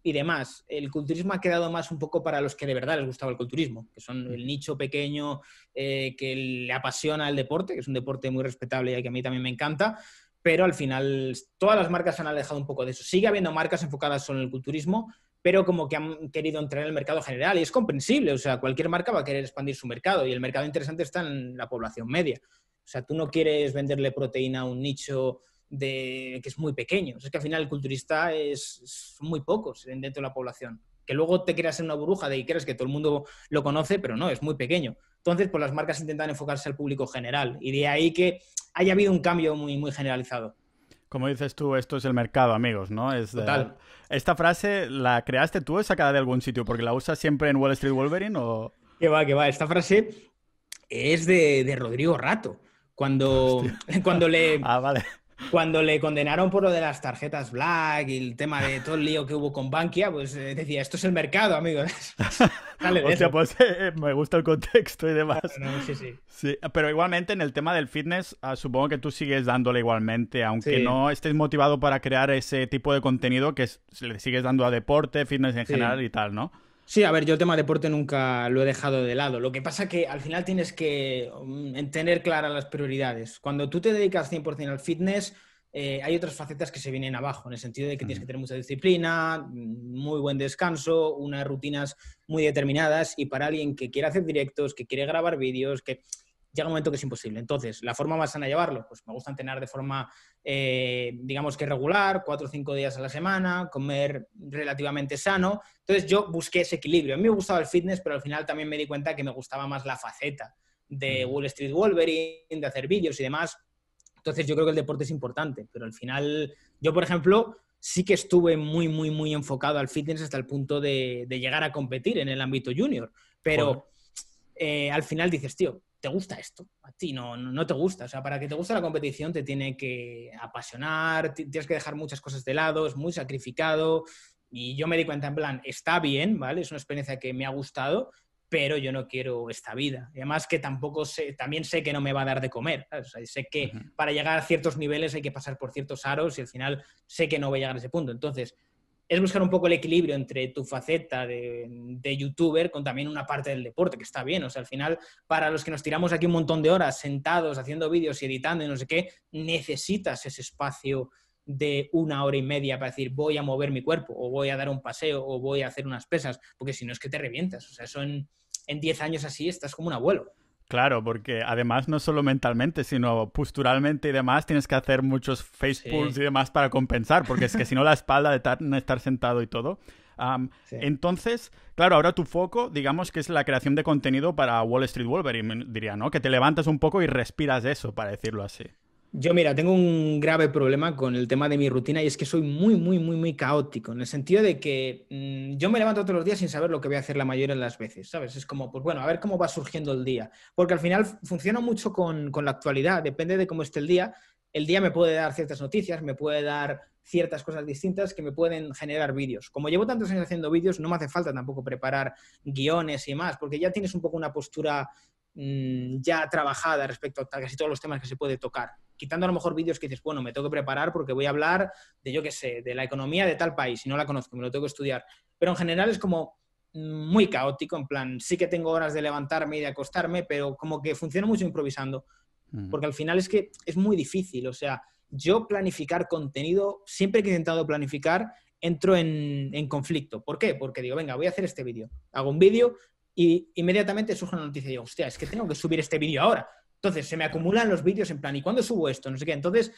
y demás. El culturismo ha quedado más un poco para los que de verdad les gustaba el culturismo, que son el nicho pequeño eh, que le apasiona el deporte, que es un deporte muy respetable y que a mí también me encanta. Pero al final todas las marcas han alejado un poco de eso. Sigue habiendo marcas enfocadas solo en el culturismo, pero como que han querido entrar en el mercado general y es comprensible, o sea, cualquier marca va a querer expandir su mercado y el mercado interesante está en la población media. O sea, tú no quieres venderle proteína a un nicho de, que es muy pequeño. es que al final el culturista es, muy pocos dentro de la población. Que luego te creas en una burbuja de y crees que todo el mundo lo conoce, pero no, es muy pequeño. Entonces, pues las marcas intentan enfocarse al público general y de ahí que haya habido un cambio muy, muy generalizado. Como dices tú, esto es el mercado, amigos, ¿no? Es eh, Total. ¿Esta frase la creaste tú o sacada de algún sitio? Porque la usas siempre en Wall Street Wolverine o... Que va, que va. Esta frase es de Rodrigo Rato. Cuando, cuando le. Ah, cuando le condenaron por lo de las tarjetas Black y el tema de todo el lío que hubo con Bankia, pues eh, decía, esto es el mercado, amigos. Dale, o sea, pues eh, eh, me gusta el contexto y demás. sí, pero igualmente en el tema del fitness, ah, supongo que tú sigues dándole igualmente, aunque no estés motivado para crear ese tipo de contenido que le sigues dando a deporte, fitness en general y tal, ¿no? Sí, a ver, yo el tema deporte nunca lo he dejado de lado. Lo que pasa que al final tienes que mm, tener claras las prioridades. Cuando tú te dedicas 100% al fitness, eh, hay otras facetas que se vienen abajo, en el sentido de que tienes que tener mucha disciplina, mm, muy buen descanso, unas rutinas muy determinadas y para alguien que quiere hacer directos, que quiere grabar vídeos, que llega un momento que es imposible. Entonces, la forma más sana de llevarlo, pues me gusta entrenar de forma, eh, digamos que regular, cuatro o cinco días a la semana, comer relativamente sano. Entonces, yo busqué ese equilibrio. A mí me gustaba el fitness, pero al final también me di cuenta que me gustaba más la faceta de mm. Wall Street Wolverine, de hacer vídeos y demás. Entonces, yo creo que el deporte es importante, pero al final, yo, por ejemplo, sí que estuve muy, muy, muy enfocado al fitness hasta el punto de, llegar a competir en el ámbito junior. Pero eh, al final dices, tío, te gusta esto, a ti no, no te gusta. O sea, para que te guste la competición te tiene que apasionar, tienes que dejar muchas cosas de lado, es muy sacrificado. Y yo me di cuenta en plan, está bien, ¿vale? Es una experiencia que me ha gustado, pero yo no quiero esta vida. Y además que tampoco sé, también sé que no me va a dar de comer. O sea, sé que para llegar a ciertos niveles hay que pasar por ciertos aros y al final sé que no voy a llegar a ese punto. Entonces, es buscar un poco el equilibrio entre tu faceta de, youtuber con también una parte del deporte, que está bien. O sea, al final, para los que nos tiramos aquí un montón de horas sentados haciendo vídeos y editando y no sé qué, necesitas ese espacio de una hora y media para decir voy a mover mi cuerpo o voy a dar un paseo o voy a hacer unas pesas, porque si no es que te revientas. O sea, eso en 10 años así, estás como un abuelo. Claro, porque además no solo mentalmente, sino posturalmente y demás, tienes que hacer muchos face pulls y demás para compensar, porque es que si no la espalda de estar, estar sentado y todo. Entonces, claro, ahora tu foco, digamos que es la creación de contenido para Wall Street Wolverine, diría, ¿no? Que te levantas un poco y respiras eso, para decirlo así. Yo, mira, tengo un grave problema con el tema de mi rutina y es que soy muy, muy, muy, muy caótico, en el sentido de que mm, yo me levanto todos los días sin saber lo que voy a hacer la mayoría de las veces, ¿sabes? Es como, pues bueno, a ver cómo va surgiendo el día, porque al final funciona mucho con, la actualidad, depende de cómo esté el día, el día me puede dar ciertas noticias, me puede dar ciertas cosas distintas que me pueden generar vídeos. Como llevo tantos años haciendo vídeos, no me hace falta tampoco preparar guiones y más, porque ya tienes un poco una postura mm, ya trabajada respecto a casi todos los temas que se puede tocar quitando a lo mejor vídeos que dices, bueno, me tengo que preparar porque voy a hablar de, yo qué sé, de la economía de tal país y no la conozco, me lo tengo que estudiar. Pero en general es como muy caótico, en plan, sí que tengo horas de levantarme y de acostarme, pero como que funciona mucho improvisando, mm. porque al final es que es muy difícil, o sea, yo planificar contenido, siempre que he intentado planificar, entro en, conflicto. ¿Por qué? Porque digo, venga, voy a hacer este vídeo, hago un vídeo y inmediatamente surge una noticia y digo, hostia, es que tengo que subir este vídeo ahora. Entonces, se me acumulan los vídeos en plan, ¿y cuándo subo esto? No sé qué. Entonces,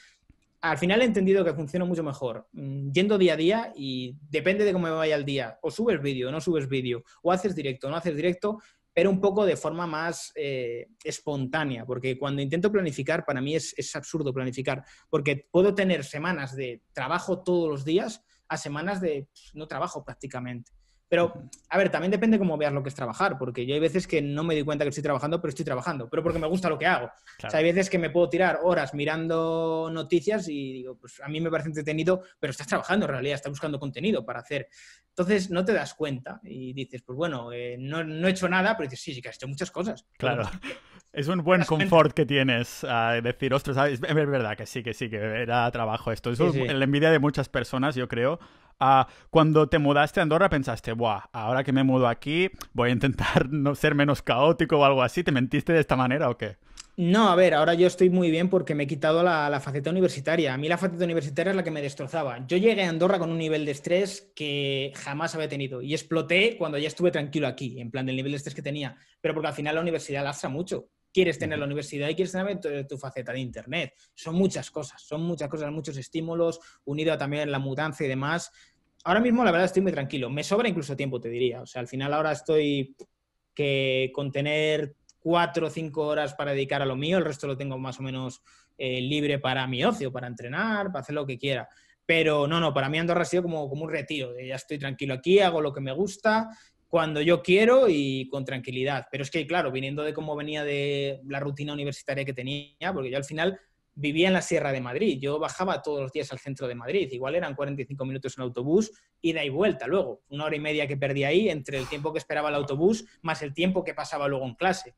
al final he entendido que funciona mucho mejor mm, yendo día a día y depende de cómo me vaya el día. O subes vídeo, no subes vídeo, o haces directo, no haces directo, pero un poco de forma más eh, espontánea, porque cuando intento planificar, para mí es, absurdo planificar, porque puedo tener semanas de trabajo todos los días a semanas de pues, no trabajo prácticamente. Pero, a ver, también depende cómo veas lo que es trabajar, porque yo hay veces que no me doy cuenta que estoy trabajando, pero estoy trabajando, pero porque me gusta lo que hago. O sea, hay veces que me puedo tirar horas mirando noticias y digo, pues a mí me parece entretenido, pero estás trabajando en realidad, estás buscando contenido para hacer. Entonces no te das cuenta y dices, pues bueno, eh, no, he hecho nada, pero dices, sí, sí que has hecho muchas cosas. Claro. Es un buen confort que tienes a ah, decir, ostras, ah, es verdad que sí, que sí, que era trabajo esto. es la envidia de muchas personas, yo creo, cuando te mudaste a Andorra pensaste, Buah, ahora que me mudo aquí voy a intentar no ser menos caótico o algo así. ¿Te mentiste de esta manera o qué? No, a ver, ahora yo estoy muy bien porque me he quitado la, faceta universitaria. A mí la faceta universitaria es la que me destrozaba. Yo llegué a Andorra con un nivel de estrés que jamás había tenido y exploté cuando ya estuve tranquilo aquí, en plan del nivel de estrés que tenía, pero porque al final la universidad lastra mucho quieres tener la universidad y quieres tener tu, faceta de Internet. Son muchas cosas, son muchas cosas, muchos estímulos, unido a también la mudanza y demás. Ahora mismo, la verdad, estoy muy tranquilo. Me sobra incluso tiempo, te diría. O sea, al final ahora estoy que con tener cuatro o cinco horas para dedicar a lo mío, el resto lo tengo más o menos eh, libre para mi ocio, para entrenar, para hacer lo que quiera. Pero no, no, para mí Andorra ha sido como, como un retiro. Ya estoy tranquilo aquí, hago lo que me gusta cuando yo quiero y con tranquilidad. Pero es que, claro, viniendo de cómo venía de la rutina universitaria que tenía, porque yo al final vivía en la Sierra de Madrid, yo bajaba todos los días al centro de Madrid, igual eran 45 minutos en autobús, ida y vuelta luego, una hora y media que perdí ahí entre el tiempo que esperaba el autobús más el tiempo que pasaba luego en clase.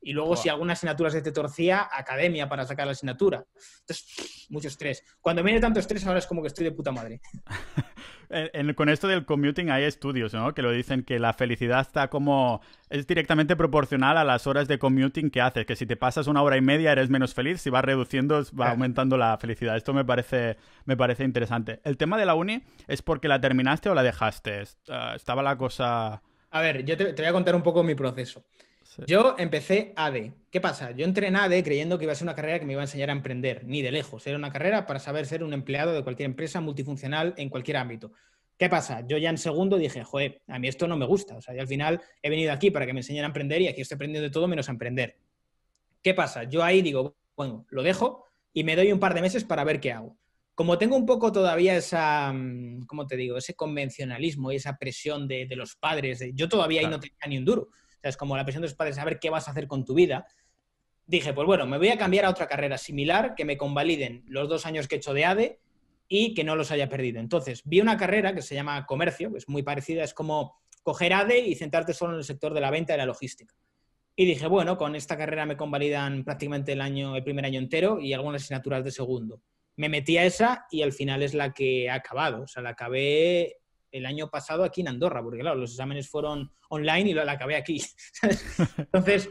Y luego, si alguna asignatura se te torcía, academia para sacar la asignatura. Entonces, mucho estrés. Cuando viene tanto estrés, ahora es como que estoy de puta madre. con esto del commuting hay estudios, ¿no? Que lo dicen que la felicidad está como... Es directamente proporcional a las horas de commuting que haces. Que si te pasas una hora y media eres menos feliz. Si vas reduciendo, va aumentando la felicidad. Esto me parece, me parece interesante. ¿El tema de la uni es porque la terminaste o la dejaste? Ah, ¿Estaba la cosa...? A ver, yo te voy a contar un poco mi proceso. Yo empecé AD. ¿Qué pasa? Yo entré en AD creyendo que iba a ser una carrera que me iba a enseñar a emprender, ni de lejos. Era una carrera para saber ser un empleado de cualquier empresa multifuncional en cualquier ámbito. ¿Qué pasa? Yo ya en segundo dije, joder, a mí esto no me gusta. O sea, yo al final he venido aquí para que me enseñen a emprender y aquí estoy aprendiendo de todo menos a emprender. ¿Qué pasa? Yo ahí digo, bueno, lo dejo y me doy un par de meses para ver qué hago. Como tengo un poco todavía esa, mm, ¿cómo te digo? Ese convencionalismo y esa presión de, los padres, yo todavía ahí no tenía ni un duro sea, es como la presión de los padres, saber qué vas a hacer con tu vida. Dije, pues bueno, me voy a cambiar a otra carrera similar, que me convaliden los dos años que he hecho de ADE y que no los haya perdido. Entonces, vi una carrera que se llama comercio, que es muy parecida, es como coger ADE y centrarte solo en el sector de la venta y la logística. Y dije, bueno, con esta carrera me convalidan prácticamente el, año, el primer año entero y algunas asignaturas de segundo. Me metí a esa y al final es la que he acabado. O sea, la acabé el año pasado aquí en Andorra, porque claro, los exámenes fueron online y la acabé aquí. Entonces,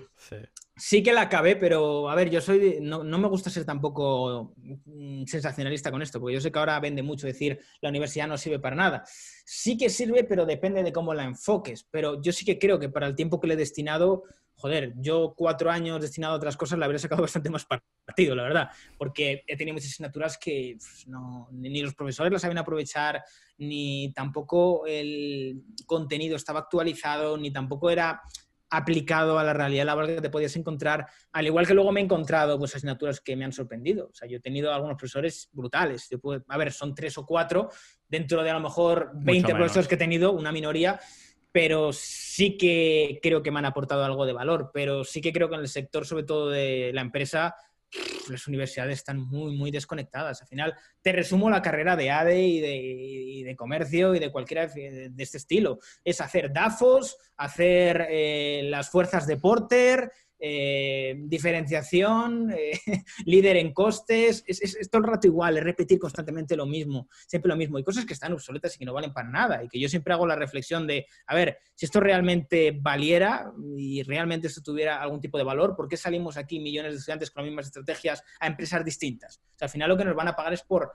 sí. que la acabé, pero a ver, yo soy, no, no, me gusta ser tampoco mm, sensacionalista con esto, porque yo sé que ahora vende mucho decir la universidad no sirve para nada. Sí que sirve, pero depende de cómo la enfoques, pero yo sí que creo que para el tiempo que le he destinado joder, yo cuatro años destinado a otras cosas la habría sacado bastante más partido, la verdad, porque he tenido muchas asignaturas que pues, no, ni los profesores las saben aprovechar, ni tampoco el contenido estaba actualizado, ni tampoco era aplicado a la realidad laboral que te podías encontrar, al igual que luego me he encontrado pues asignaturas que me han sorprendido. O sea, yo he tenido algunos profesores brutales. Yo puedo, a ver, son tres o cuatro, dentro de a lo mejor 20 profesores que he tenido, una minoría, pero sí que creo que me han aportado algo de valor, pero sí que creo que en el sector, sobre todo de la empresa, las universidades están muy, muy desconectadas. Al final, te resumo la carrera de ADE e y de, comercio y de cualquiera de este estilo. Es hacer DAFOS, hacer eh, las fuerzas de Porter, eh, diferenciación, eh, líder en costes, es, todo el rato igual, es repetir constantemente lo mismo, siempre lo mismo. Y cosas que están obsoletas y que no valen para nada. Y que yo siempre hago la reflexión de, a ver, si esto realmente valiera y realmente esto tuviera algún tipo de valor, ¿por qué salimos aquí millones de estudiantes con las mismas estrategias a empresas distintas? O sea, al final lo que nos van a pagar es por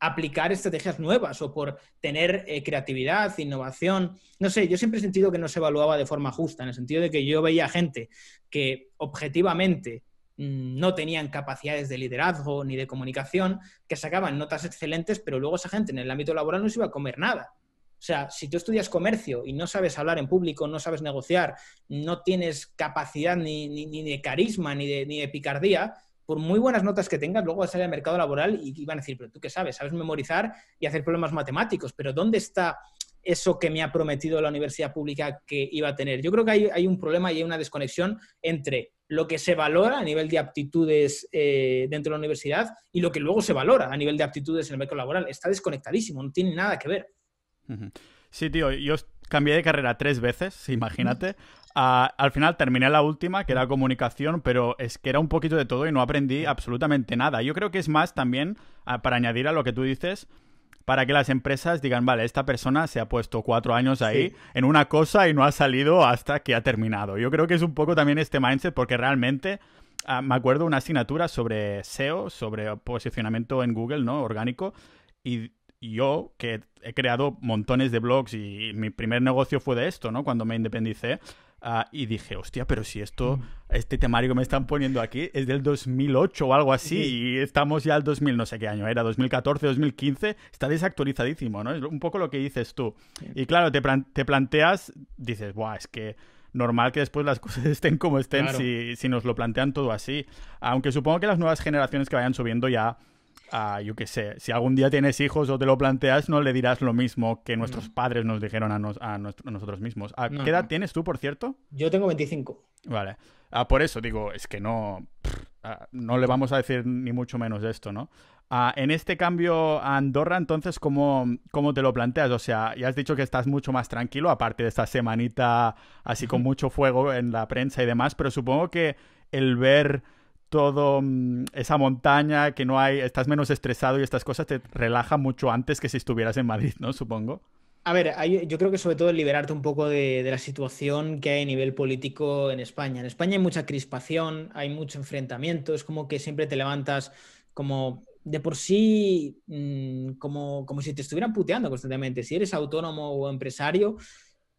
aplicar estrategias nuevas o por tener eh, creatividad, innovación. No sé, yo siempre he sentido que no se evaluaba de forma justa, en el sentido de que yo veía gente que objetivamente mm, no tenían capacidades de liderazgo ni de comunicación, que sacaban notas excelentes, pero luego esa gente en el ámbito laboral no se iba a comer nada. O sea, si tú estudias comercio y no sabes hablar en público, no sabes negociar, no tienes capacidad ni, ni, ni de carisma ni ni de picardía, por muy buenas notas que tengas, luego vas a salir al mercado laboral y, van a decir, pero tú qué sabes, sabes memorizar y hacer problemas matemáticos, pero ¿dónde está eso que me ha prometido la universidad pública que iba a tener. Yo creo que hay, un problema y hay una desconexión entre lo que se valora a nivel de aptitudes eh, dentro de la universidad y lo que luego se valora a nivel de aptitudes en el mercado laboral. Está desconectadísimo, no tiene nada que ver. Sí, tío, yo cambié de carrera tres veces, imagínate. Ah, al final terminé la última, que era comunicación, pero es que era un poquito de todo y no aprendí absolutamente nada. Yo creo que es más también, ah, para añadir a lo que tú dices, para que las empresas digan, vale, esta persona se ha puesto cuatro años ahí en una cosa y no ha salido hasta que ha terminado. Yo creo que es un poco también este mindset porque realmente... Ah, me acuerdo una asignatura sobre SEO, sobre posicionamiento en Google, ¿no? Orgánico. Y yo, que he creado montones de blogs y mi primer negocio fue de esto, ¿no? Cuando me independicé, Ah, y dije, hostia, pero si esto, mm. este temario que me están poniendo aquí es del 2008 o algo así, y estamos ya al 2000, no sé qué año era, 2014, 2015, está desactualizadísimo, ¿no? Es un poco lo que dices tú. Y claro, te, planteas, dices, buah, es que normal que después las cosas estén como estén si, si nos lo plantean todo así. Aunque supongo que las nuevas generaciones que vayan subiendo ya yo qué sé, si algún día tienes hijos o te lo planteas, no le dirás lo mismo que nuestros padres nos dijeron a, nosotros mismos. ¿Qué edad tienes tú, por cierto? Yo tengo 25. Vale. Ah, por eso digo, es que no, ah, no le vamos a decir ni mucho menos esto, ¿no? Ah, en este cambio a Andorra, entonces, ¿cómo, ¿cómo, te lo planteas? O sea, ya has dicho que estás mucho más tranquilo, aparte de esta semanita así con mucho fuego en la prensa y demás, pero supongo que el ver todo mm, esa montaña que no hay, estás menos estresado y estas cosas te relajan mucho antes que si estuvieras en Madrid, ¿no? Supongo. A ver, yo creo que sobre todo liberarte un poco de, la situación que hay a nivel político en España. En España hay mucha crispación, hay mucho enfrentamiento, es como que siempre te levantas como de por sí, mm, como, como si te estuvieran puteando constantemente. Si eres autónomo o empresario,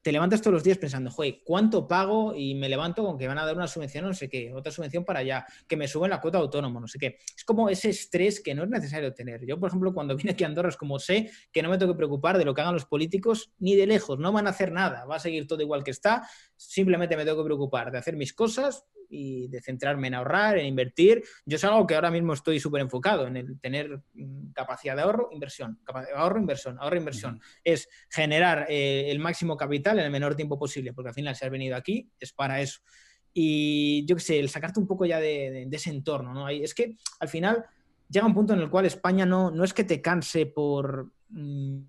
te levantas todos los días pensando, joder, ¿cuánto pago? Y me levanto con que van a dar una subvención, no sé qué, otra subvención para allá, que me suben la cuota autónoma, no sé qué. Es como ese estrés que no es necesario tener. Yo, por ejemplo, cuando vine aquí a Andorra, es como sé que no me tengo que preocupar de lo que hagan los políticos ni de lejos, no van a hacer nada, va a seguir todo igual que está, simplemente me tengo que preocupar de hacer mis cosas y de centrarme en ahorrar, en invertir. Yo es algo que ahora mismo estoy súper enfocado en el tener mm, capacidad de ahorro, inversión, ahorro, inversión, ahorro, inversión. Es generar eh, el máximo capital en el menor tiempo posible, porque al final si has venido aquí es para eso. Y yo qué sé, el sacarte un poco ya de, ese entorno, ¿no? Es que al final llega un punto en el cual España no, no es que te canse por mm,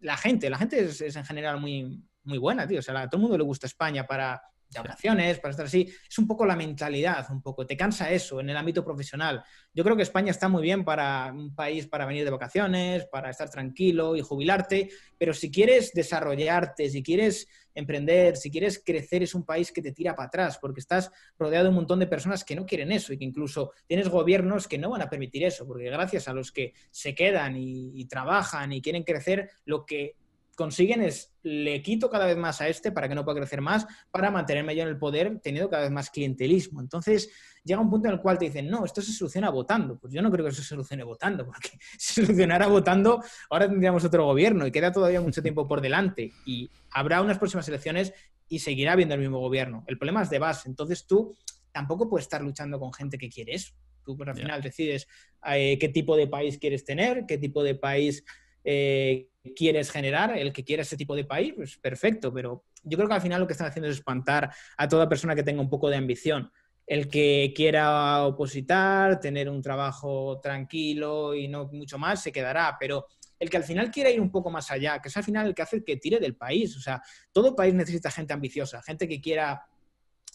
la gente, la gente es en general muy, muy buena, tío. O sea, a todo el mundo le gusta España para vacaciones, para estar así. Es un poco la mentalidad, un poco. Te cansa eso en el ámbito profesional. Yo creo que España está muy bien para un país para venir de vacaciones, para estar tranquilo y jubilarte, pero si quieres desarrollarte, si quieres emprender, si quieres crecer, es un país que te tira para atrás, porque estás rodeado de un montón de personas que no quieren eso y que incluso tienes gobiernos que no van a permitir eso, porque gracias a los que se quedan y, y trabajan y quieren crecer, lo que consiguen es, le quito cada vez más a este para que no pueda crecer más, para mantenerme yo en el poder, teniendo cada vez más clientelismo. Entonces, llega un punto en el cual te dicen, no, esto se soluciona votando. Pues yo no creo que se solucione votando, porque si se solucionara votando, ahora tendríamos otro gobierno y queda todavía mucho tiempo por delante. Y habrá unas próximas elecciones y seguirá habiendo el mismo gobierno. El problema es de base. Entonces, tú tampoco puedes estar luchando con gente que quieres. Tú, pues, al final, decides eh, qué tipo de país quieres tener, qué tipo de país... Eh, quieres generar, el que quiera ese tipo de país, pues perfecto, pero yo creo que al final lo que están haciendo es espantar a toda persona que tenga un poco de ambición. El que quiera opositar, tener un trabajo tranquilo y no mucho más, se quedará, pero el que al final quiera ir un poco más allá, que es al final el que hace que tire del país. O sea, todo país necesita gente ambiciosa, gente que quiera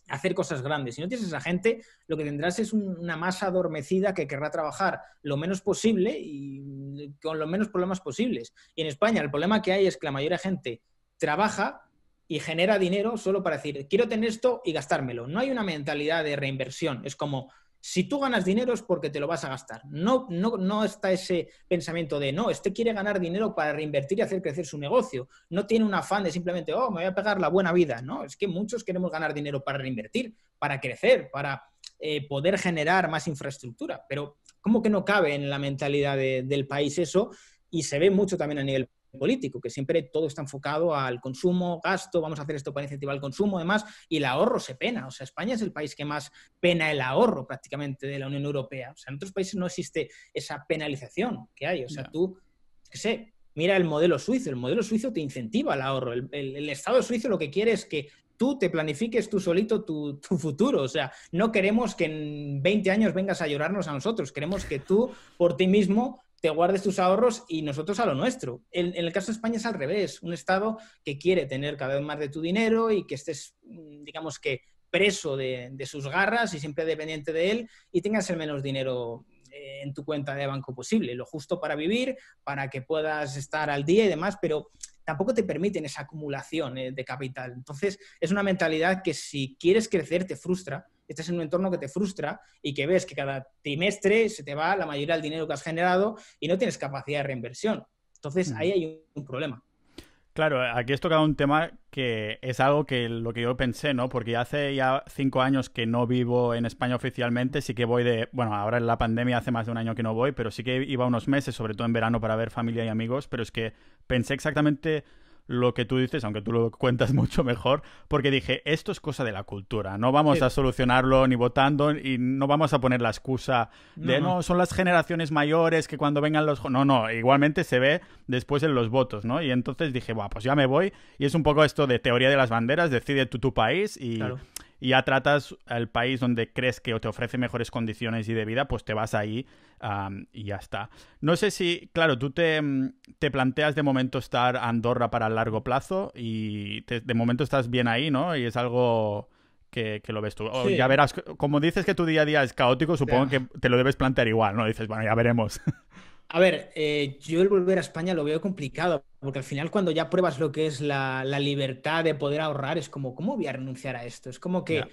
hacer cosas grandes. Si no tienes esa gente, lo que tendrás es una masa adormecida que querrá trabajar lo menos posible y mm, con los menos problemas posibles. Y en España el problema que hay es que la mayoría de gente trabaja y genera dinero solo para decir, quiero tener esto y gastármelo. No hay una mentalidad de reinversión. Es como, si tú ganas dinero es porque te lo vas a gastar. No, no, no está ese pensamiento de, no, este quiere ganar dinero para reinvertir y hacer crecer su negocio. No tiene un afán de simplemente, oh, me voy a pegar la buena vida. No, es que muchos queremos ganar dinero para reinvertir, para crecer, para eh, poder generar más infraestructura. Pero ¿cómo que no cabe en la mentalidad del país eso? Y se ve mucho también a nivel político, que siempre todo está enfocado al consumo, gasto, vamos a hacer esto para incentivar el consumo, además, y el ahorro se pena. O sea, España es el país que más pena el ahorro prácticamente de la Unión Europea. O sea, en otros países no existe esa penalización que hay. O sea, tú, qué sé, mira el modelo suizo. El modelo suizo te incentiva el ahorro. El, Estado suizo lo que quiere es que tú te planifiques tú solito tu, futuro. O sea, no queremos que en 20 años vengas a llorarnos a nosotros. Queremos que tú, por ti mismo, te guardes tus ahorros y nosotros a lo nuestro. En, el caso de España es al revés, un Estado que quiere tener cada vez más de tu dinero y que estés, mm, digamos que, preso de, sus garras y siempre dependiente de él y tengas el menos dinero eh, en tu cuenta de banco posible, lo justo para vivir, para que puedas estar al día y demás, pero tampoco te permiten esa acumulación eh, de capital. Entonces, es una mentalidad que si quieres crecer te frustra estás en un entorno que te frustra y que ves que cada trimestre se te va la mayoría del dinero que has generado y no tienes capacidad de reinversión. Entonces mm. ahí hay un problema. Claro, aquí has tocado un tema que es algo que lo que yo pensé, ¿no? Porque hace ya cinco años que no vivo en España oficialmente, sí que voy de, bueno, ahora en la pandemia hace más de un año que no voy, pero sí que iba unos meses, sobre todo en verano, para ver familia y amigos, pero es que pensé exactamente lo que tú dices, aunque tú lo cuentas mucho mejor, porque dije, esto es cosa de la cultura, no vamos a solucionarlo ni votando y no vamos a poner la excusa de, no, son las generaciones mayores que cuando vengan los... No, no, igualmente se ve después en los votos, ¿no? Y entonces dije, bueno, pues ya me voy y es un poco esto de teoría de las banderas, decide tú tu país y y ya tratas al país donde crees que te ofrece mejores condiciones y de vida, pues te vas ahí y ya está. No sé si, claro, tú te, mm, planteas de momento estar a Andorra para el largo plazo y de momento estás bien ahí, ¿no? Y es algo... Que, lo ves tú. Ya verás, como dices que tu día a día es caótico, supongo que te lo debes plantear igual, ¿no? Dices, bueno, ya veremos. A ver, eh, yo el volver a España lo veo complicado porque al final cuando ya pruebas lo que es la, libertad de poder ahorrar, es como, ¿cómo voy a renunciar a esto? Es como que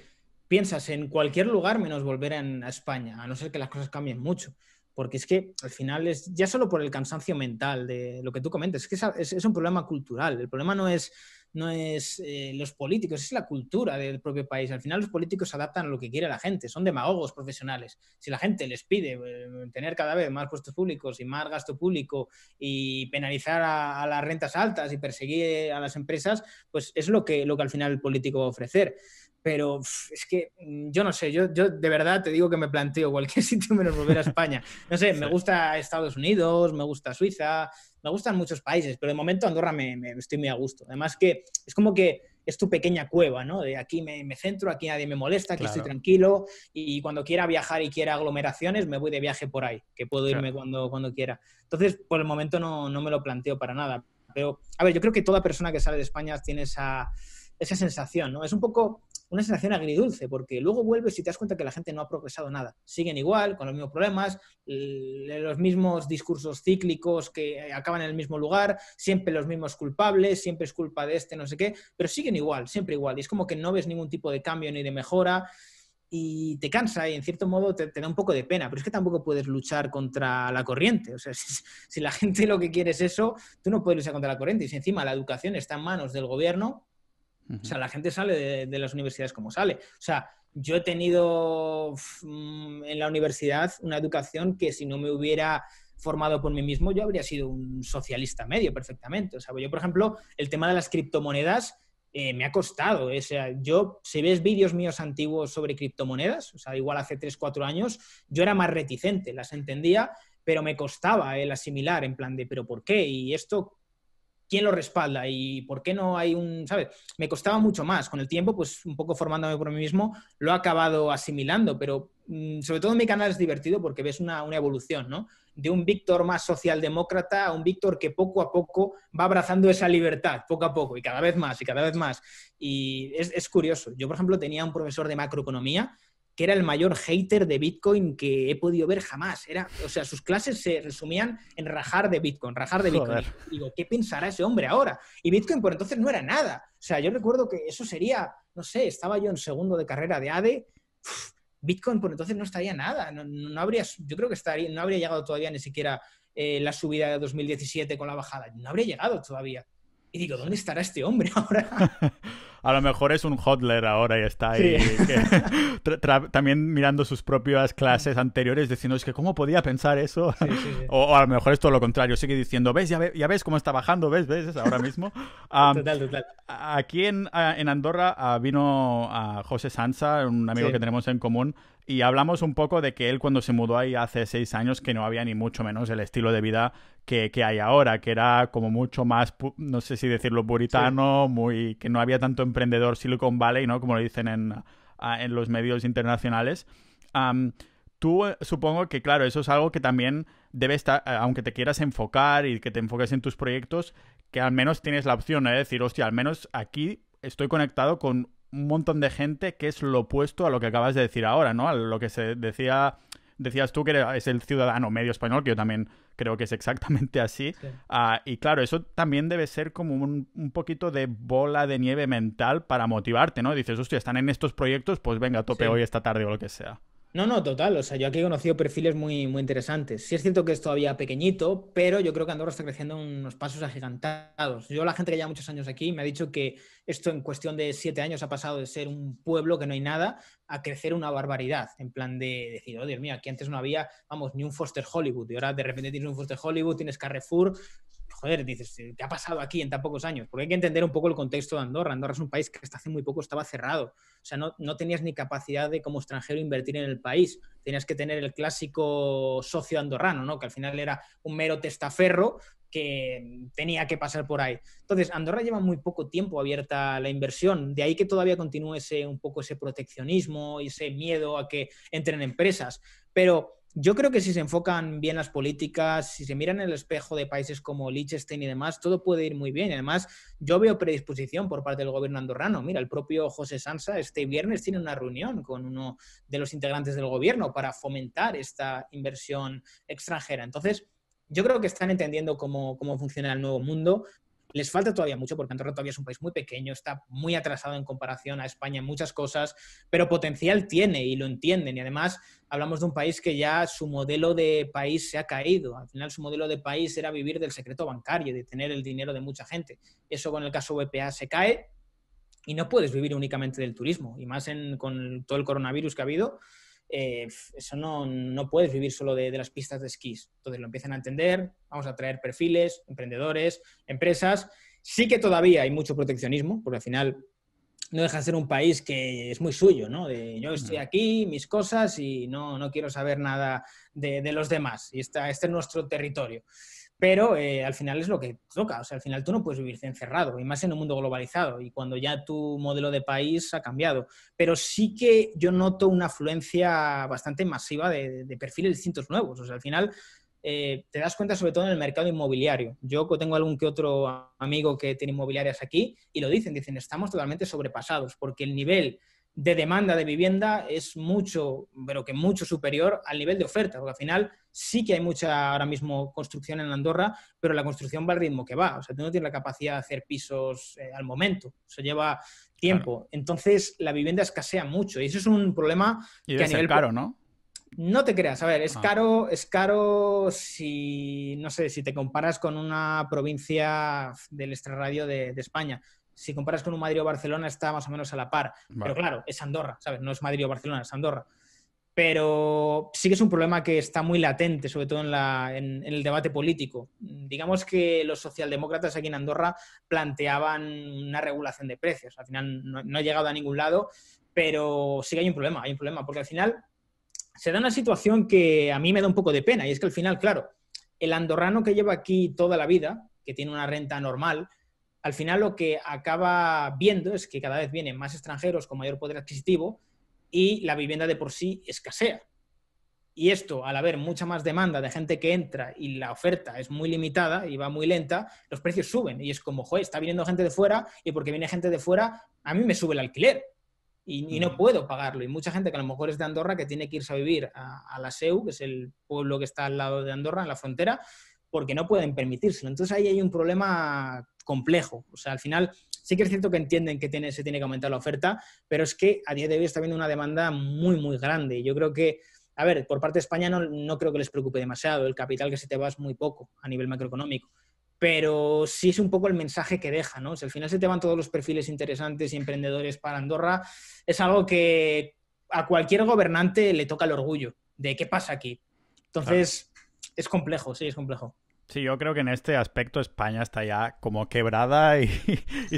piensas en cualquier lugar menos volver en, a España, a no ser que las cosas cambien mucho. Porque es que al final es ya solo por el cansancio mental de lo que tú comentas, es que es un problema cultural. El problema no es no es eh, los políticos, es la cultura del propio país. Al final los políticos adaptan a lo que quiere la gente, son demagogos profesionales. Si la gente les pide eh, tener cada vez más puestos públicos y más gasto público y penalizar a, a, las rentas altas y perseguir a las empresas, pues es lo que, lo que al final el político va a ofrecer pero es que mm, yo no sé, yo, yo de verdad te digo que me planteo cualquier sitio menos volver a España. No sé, me gusta Estados Unidos, me gusta Suiza, me gustan muchos países, pero de momento Andorra me, estoy muy a gusto. Además que es como que es tu pequeña cueva, ¿no? De aquí me, centro, aquí nadie me molesta, aquí estoy tranquilo y cuando quiera viajar y quiera aglomeraciones, me voy de viaje por ahí, que puedo irme cuando, cuando quiera. Entonces, por el momento no, no me lo planteo para nada. Pero, a ver, yo creo que toda persona que sale de España tiene esa, esa sensación, ¿no? Es un poco una sensación agridulce, porque luego vuelves y te das cuenta que la gente no ha progresado nada. Siguen igual, con los mismos problemas, los mismos discursos cíclicos que eh, acaban en el mismo lugar, siempre los mismos culpables, siempre es culpa de este, no sé qué, pero siguen igual, siempre igual. Y es como que no ves ningún tipo de cambio ni de mejora y te cansa y en cierto modo te, da un poco de pena, pero es que tampoco puedes luchar contra la corriente. O sea, si, si, la gente lo que quiere es eso, tú no puedes luchar contra la corriente. Y si encima la educación está en manos del gobierno, o sea, la gente sale de, las universidades como sale. O sea, yo he tenido mm, en la universidad una educación que si no me hubiera formado por mí mismo, yo habría sido un socialista medio perfectamente. O sea, yo, por ejemplo, el tema de las criptomonedas eh, me ha costado. Eh, o sea, yo, si ves vídeos míos antiguos sobre criptomonedas, o sea, igual hace 3, 4 años, yo era más reticente, las entendía, pero me costaba eh, el asimilar en plan de, pero ¿por qué? ¿Y esto quién lo respalda y por qué no hay un, ¿sabes? Me costaba mucho más. Con el tiempo, pues un poco formándome por mí mismo, lo he acabado asimilando, pero mm, sobre todo mi canal es divertido porque ves una, evolución, ¿no? De un Víctor más socialdemócrata a un Víctor que poco a poco va abrazando esa libertad, poco a poco, y cada vez más, y cada vez más. Y es, es curioso. Yo, por ejemplo, tenía un profesor de macroeconomía que era el mayor hater de Bitcoin que he podido ver jamás. Era, o sea, sus clases se resumían en rajar de Bitcoin, rajar de Bitcoin. digo, ¿qué pensará ese hombre ahora? Y Bitcoin por entonces no era nada. O sea, yo recuerdo que eso sería, no sé, estaba yo en segundo de carrera de ADE. Bitcoin por entonces no estaría nada. No, habría, yo creo que estaría, no habría llegado todavía ni siquiera eh, la subida de 2017 con la bajada. No habría llegado todavía. Y digo, ¿dónde estará este hombre ahora? a lo mejor es un hotler ahora y está ahí también mirando sus propias clases anteriores diciendo, es que cómo podía pensar eso. o, a lo mejor es todo lo contrario, sigue diciendo, ves, ya, ves cómo está bajando, ves, ves, ahora mismo. total, total. Aquí en, Andorra ah, vino a ah, José Sansa, un amigo que tenemos en común, y hablamos un poco de que él cuando se mudó ahí hace seis años que no había ni mucho menos el estilo de vida que, hay ahora, que era como mucho más, no sé si decirlo, puritano, muy que no había tanto emprendedor Silicon Valley, ¿no? Como lo dicen en, los medios internacionales. tú eh, supongo que, claro, eso es algo que también debe estar, eh, aunque te quieras enfocar y que te enfoques en tus proyectos, que al menos tienes la opción de ¿eh? decir, hostia, al menos aquí estoy conectado con un montón de gente que es lo opuesto a lo que acabas de decir ahora, ¿no? A lo que se decía decías tú que es el ciudadano medio español, que yo también creo que es exactamente así. Ah, y claro, eso también debe ser como un, poquito de bola de nieve mental para motivarte, ¿no? Dices, hostia, están en estos proyectos, pues venga, tope hoy, esta tarde o lo que sea. No, no, total. O sea, yo aquí he conocido perfiles muy, muy interesantes. Sí es cierto que es todavía pequeñito, pero yo creo que Andorra está creciendo unos pasos agigantados. Yo, la gente que lleva muchos años aquí, me ha dicho que esto en cuestión de siete años ha pasado de ser un pueblo que no hay nada a crecer una barbaridad. En plan de decir, oh Dios mío, aquí antes no había, vamos, ni un Foster Hollywood. Y ahora de repente tienes un Foster Hollywood, tienes Carrefour, joder, dices, eh, ¿qué ha pasado aquí en tan pocos años? Porque hay que entender un poco el contexto de Andorra. Andorra es un país que hasta hace muy poco estaba cerrado. O sea, no, no tenías ni capacidad de como extranjero invertir en el país. Tenías que tener el clásico socio andorrano, ¿no? Que al final era un mero testaferro que tenía que pasar por ahí. Entonces, Andorra lleva muy poco tiempo abierta la inversión, de ahí que todavía continúe ese, un poco ese proteccionismo y ese miedo a que entren empresas. Pero yo creo que si se enfocan bien las políticas, si se miran en el espejo de países como Liechtenstein y demás, todo puede ir muy bien. además, yo veo predisposición por parte del gobierno andorrano. Mira, el propio José Sansa este viernes tiene una reunión con uno de los integrantes del gobierno para fomentar esta inversión extranjera. Entonces, yo creo que están entendiendo cómo, cómo funciona el nuevo mundo, les falta todavía mucho porque Andorra todavía es un país muy pequeño, está muy atrasado en comparación a España en muchas cosas, pero potencial tiene y lo entienden. Y además hablamos de un país que ya su modelo de país se ha caído. Al final su modelo de país era vivir del secreto bancario, de tener el dinero de mucha gente. Eso con el caso BPA se cae y no puedes vivir únicamente del turismo. Y más con todo el coronavirus que ha habido, eh, eso no, no, puedes vivir solo de, de, las pistas de esquís. Entonces lo empiezan a entender, vamos a traer perfiles, emprendedores, empresas. Sí que todavía hay mucho proteccionismo, porque al final no deja de ser un país que es muy suyo, ¿no? De, yo estoy aquí, mis cosas y no, no quiero saber nada de, de los demás. Y esta, este es nuestro territorio pero eh, al final es lo que toca, o sea, al final tú no puedes vivirte encerrado, y más en un mundo globalizado, y cuando ya tu modelo de país ha cambiado. Pero sí que yo noto una afluencia bastante masiva de, perfiles distintos nuevos, o sea, al final eh, te das cuenta sobre todo en el mercado inmobiliario. Yo tengo algún que otro amigo que tiene inmobiliarias aquí y lo dicen, dicen, estamos totalmente sobrepasados, porque el nivel de demanda de vivienda es mucho, pero que mucho superior al nivel de oferta, porque al final sí que hay mucha ahora mismo construcción en Andorra, pero la construcción va al ritmo que va, o sea, tú no tienes la capacidad de hacer pisos eh, al momento, se lleva tiempo, entonces la vivienda escasea mucho y eso es un problema que a caro, ¿no? No te creas, a ver, es ah. caro, es caro si, no sé, si te comparas con una provincia del extrarradio de España si comparas con un Madrid o Barcelona, está más o menos a la par. Pero claro, es Andorra, ¿sabes? No es Madrid o Barcelona, es Andorra. Pero sí que es un problema que está muy latente, sobre todo en, el debate político. Digamos que los socialdemócratas aquí en Andorra planteaban una regulación de precios. Al final no, no ha llegado a ningún lado, pero sí que hay un problema, hay un problema, porque al final se da una situación que a mí me da un poco de pena, y es que al final, claro, el andorrano que lleva aquí toda la vida, que tiene una renta normal, al final lo que acaba viendo es que cada vez vienen más extranjeros con mayor poder adquisitivo y la vivienda de por sí escasea. Y esto, al haber mucha más demanda de gente que entra y la oferta es muy limitada y va muy lenta, los precios suben. Y es como, joder, está viniendo gente de fuera y porque viene gente de fuera, a mí me sube el alquiler y, no mm. puedo pagarlo. Y mucha gente que a lo mejor es de Andorra que tiene que irse a vivir a, a la SEU, que es el pueblo que está al lado de Andorra, en la frontera, porque no pueden permitírselo. Entonces ahí hay un problema complejo. O sea, al final sí que es cierto que entienden que tiene, se tiene que aumentar la oferta, pero es que a día de hoy está habiendo una demanda muy, muy grande. Yo creo que, a ver, por parte de España no, no creo que les preocupe demasiado, el capital que se te va es muy poco a nivel macroeconómico pero sí es un poco el mensaje que deja, ¿no? Si al final se te van todos los perfiles interesantes y emprendedores para Andorra, es algo que a cualquier gobernante le toca el orgullo de qué pasa aquí. Entonces, es complejo, sí, es complejo. Sí, yo creo que en este aspecto España está ya como quebrada y,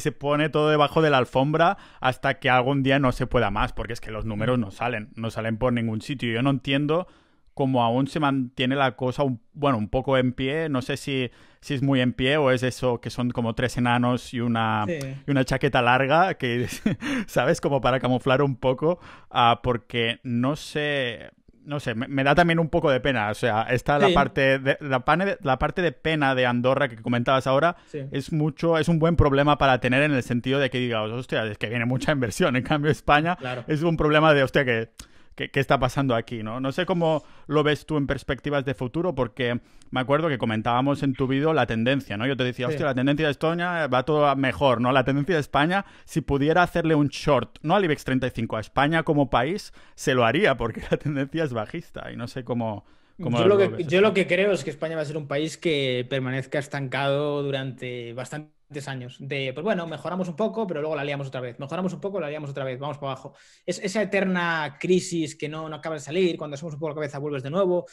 se pone todo debajo de la alfombra hasta que algún día no se pueda más, porque es que los números no salen, no salen por ningún sitio. Yo no entiendo cómo aún se mantiene la cosa, un, bueno, un poco en pie. No sé si, si es muy en pie o es eso que son como tres enanos y una, una chaqueta larga, que, ¿sabes? Como para camuflar un poco, ah, porque no sé no sé, me, da también un poco de pena. O sea, está la parte de la, la, parte de pena de Andorra que comentabas ahora es mucho, es un buen problema para tener en el sentido de que digas, hostia, es que viene mucha inversión. En cambio, España es un problema de, hostia, que qué, está pasando aquí, ¿no? No sé cómo lo ves tú en perspectivas de futuro, porque me acuerdo que comentábamos en tu vídeo la tendencia, ¿no? Yo te decía, hostia, la tendencia de Estonia eh, va todo mejor, ¿no? La tendencia de España, si pudiera hacerle un short, no al IBEX 35, a España como país, se lo haría, porque la tendencia es bajista y no sé cómo... yo, lo, que, yo lo que creo es que España va a ser un país que permanezca estancado durante bastante años, de, pues bueno, mejoramos un poco, pero luego la liamos otra vez, mejoramos un poco, la liamos otra vez, vamos para abajo. esa eterna crisis que no, no acaba de salir, cuando somos un poco la cabeza vuelves de nuevo.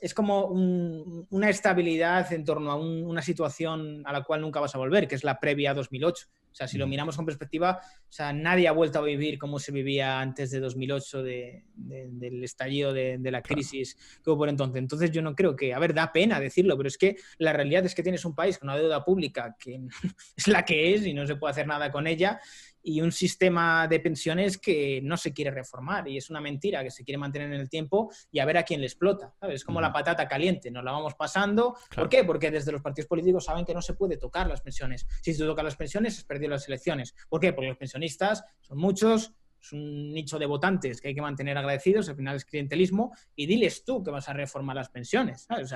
Es como una estabilidad en torno a una situación a la cual nunca vas a volver, que es la previa 2008, o sea, si lo miramos con perspectiva, o sea, nadie ha vuelto a vivir como se vivía antes de 2008, del estallido de, la crisis como que hubo por entonces. Entonces yo no creo que, a ver, da pena decirlo, pero es que la realidad es que tienes un país con una deuda pública que es la que es y no se puede hacer nada con ella y un sistema de pensiones que no se quiere reformar y es una mentira que se quiere mantener en el tiempo y a ver a quién le explota. ¿sabes? Es como la patata caliente, nos la vamos pasando. ¿Por qué? Porque desde los partidos políticos saben que no se puede tocar las pensiones. Si se toca las pensiones, es perdido las elecciones. ¿Por qué? Porque los pensionistas son muchos, es un nicho de votantes que hay que mantener agradecidos, al final es clientelismo, y diles tú que vas a reformar las pensiones. O,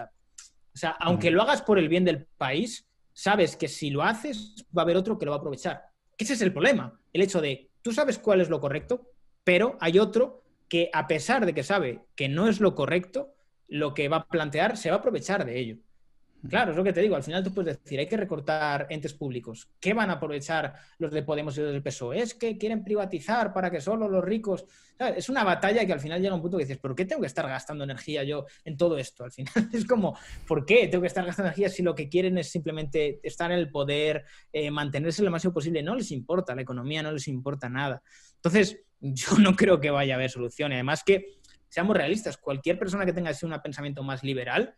sea, aunque lo hagas por el bien del país, sabes que si lo haces va a haber otro que lo va a aprovechar ese es el problema. El hecho de, tú sabes cuál es lo correcto, pero hay otro que a pesar de que sabe que no es lo correcto, lo que va a plantear se va a aprovechar de ello. Claro, es lo que te digo. Al final tú puedes decir, hay que recortar entes públicos. ¿Qué van a aprovechar los de Podemos y los del PSOE? Es que quieren privatizar para que solo los ricos... Es una batalla que al final llega un punto que dices, ¿por qué tengo que estar gastando energía yo en todo esto? Al final es como, ¿por qué tengo que estar gastando energía si lo que quieren es simplemente estar en el poder, eh, mantenerse lo máximo posible? No les importa la economía, no les importa nada. Entonces, yo no creo que vaya a haber solución. Y además que, seamos realistas, cualquier persona que tenga así un pensamiento más liberal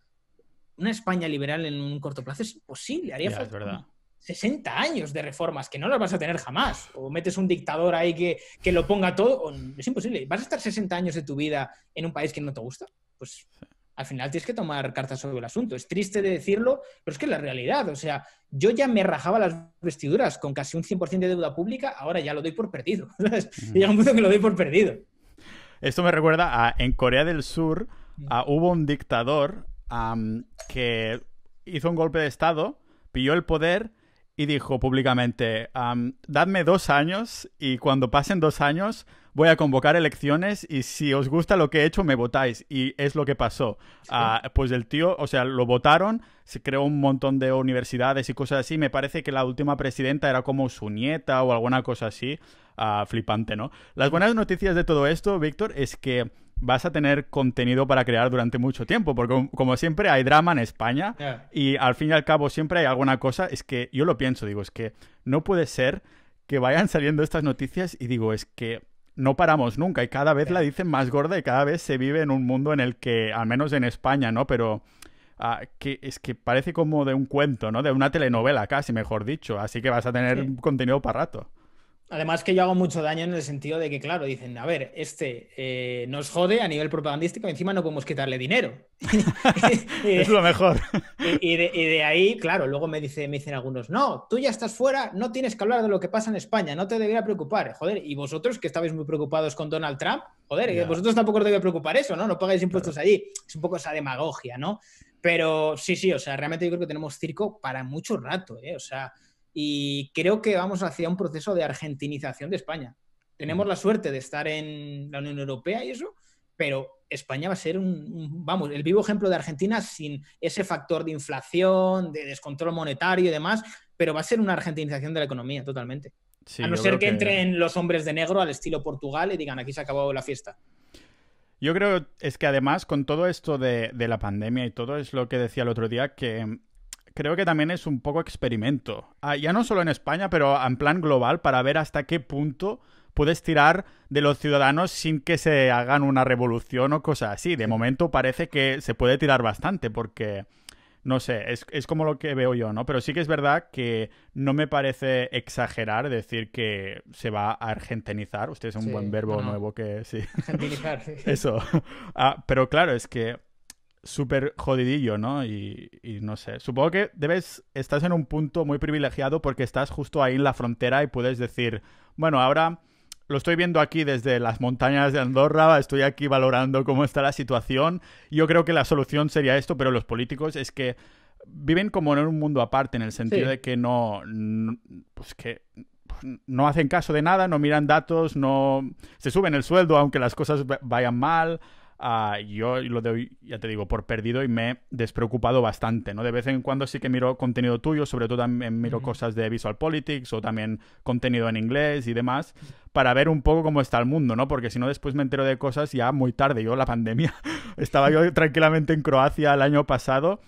una España liberal en un corto plazo es imposible. Haría falta es verdad. 60 años de reformas que no las vas a tener jamás. O metes un dictador ahí que, que lo ponga todo. es imposible. ¿Vas a estar 60 años de tu vida en un país que no te gusta? Pues al final tienes que tomar cartas sobre el asunto. Es triste de decirlo, pero es que es la realidad. O sea, yo ya me rajaba las vestiduras con casi un 100% de deuda pública, ahora ya lo doy por perdido. Llega un punto que lo doy por perdido. Esto me recuerda a en Corea del Sur hubo un dictador que hizo un golpe de Estado, pilló el poder y dijo públicamente, dadme dos años y cuando pasen dos años voy a convocar elecciones y si os gusta lo que he hecho me votáis. Y es lo que pasó. Ah, pues el tío, o sea, lo votaron, se creó un montón de universidades y cosas así. Me parece que la última presidenta era como su nieta o alguna cosa así. Ah, flipante, ¿no? Las buenas noticias de todo esto, Víctor, es que vas a tener contenido para crear durante mucho tiempo, porque como siempre hay drama en España y al fin y al cabo siempre hay alguna cosa, es que yo lo pienso, digo, es que no puede ser que vayan saliendo estas noticias y digo, es que no paramos nunca y cada vez la dicen más gorda y cada vez se vive en un mundo en el que, al menos en España, ¿no? Pero... Ah, que es que parece como de un cuento, ¿no? De una telenovela casi, mejor dicho. Así que vas a tener contenido para rato. Además que yo hago mucho daño en el sentido de que, claro, dicen, a ver, este eh, nos jode a nivel propagandístico, encima no podemos quitarle dinero. es lo mejor. Y, de, ahí, claro, luego me, dice, me dicen algunos, no, tú ya estás fuera, no tienes que hablar de lo que pasa en España, no te debería preocupar, joder, y vosotros que estabais muy preocupados con Donald Trump, joder, eh, vosotros tampoco os debe preocupar eso, ¿no? No pagáis impuestos allí. Es un poco esa demagogia, ¿no? Pero sí, sí, o sea, realmente yo creo que tenemos circo para mucho rato, ¿eh? O sea, y creo que vamos hacia un proceso de argentinización de España. Tenemos la suerte de estar en la Unión Europea y eso, pero España va a ser un, vamos, el vivo ejemplo de Argentina sin ese factor de inflación, de descontrol monetario y demás, pero va a ser una argentinización de la economía totalmente. a no ser que, entren los hombres de negro al estilo Portugal y digan aquí se ha acabado la fiesta. Yo creo es que además con todo esto de la pandemia y todo es lo que decía el otro día que creo que también es un poco experimento. Ah, ya no solo en España, pero en plan global, para ver hasta qué punto puedes tirar de los ciudadanos sin que se hagan una revolución o cosas así. De momento parece que se puede tirar bastante porque, no sé, es, como lo que veo yo, ¿no? Pero sí que es verdad que no me parece exagerar decir que se va a argentinizar. Usted es un buen verbo nuevo que sí. Argentinizar, sí. Eso. Ah, pero claro, es que súper jodidillo, ¿no? Y, no sé. Supongo que debes. Estás en un punto muy privilegiado porque estás justo ahí en la frontera y puedes decir, bueno, ahora. Lo estoy viendo aquí desde las montañas de Andorra, estoy aquí valorando cómo está la situación. Yo creo que la solución sería esto, pero los políticos es que viven como en un mundo aparte, en el sentido de que no, pues que pues, no hacen caso de nada, no miran datos, no se suben el sueldo aunque las cosas vayan mal. Ah, yo lo doy, ya te digo, por perdido y me he despreocupado bastante, ¿no? De vez en cuando sí que miro contenido tuyo, sobre todo también miro cosas de Visual Politics o también contenido en inglés y demás, para ver un poco cómo está el mundo, ¿no? Porque si no, después me entero de cosas ya muy tarde. Yo, la pandemia, estaba yo tranquilamente en Croacia el año pasado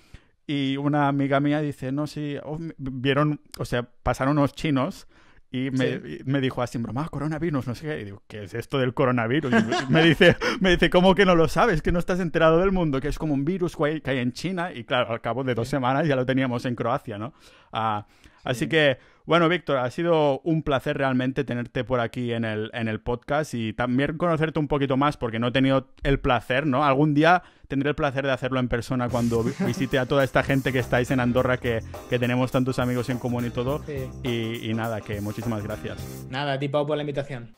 y una amiga mía dice, no, si oh, vieron, o sea, pasaron unos chinos y me, me dijo así en broma, ah, coronavirus, no sé qué. Y digo, ¿qué es esto del coronavirus? Y me, dice, me dice, ¿cómo que no lo sabes? Que no estás enterado del mundo, que es como un virus que hay en China. Y claro, al cabo de dos semanas ya lo teníamos en Croacia, ¿no? Ah, Así que, bueno, Víctor, ha sido un placer realmente tenerte por aquí en el, en el podcast y también conocerte un poquito más, porque no he tenido el placer, ¿no? Algún día tendré el placer de hacerlo en persona cuando visite a toda esta gente que estáis en Andorra, que, tenemos tantos amigos en común y todo. Y, nada, que muchísimas gracias. Nada, tipo por la invitación.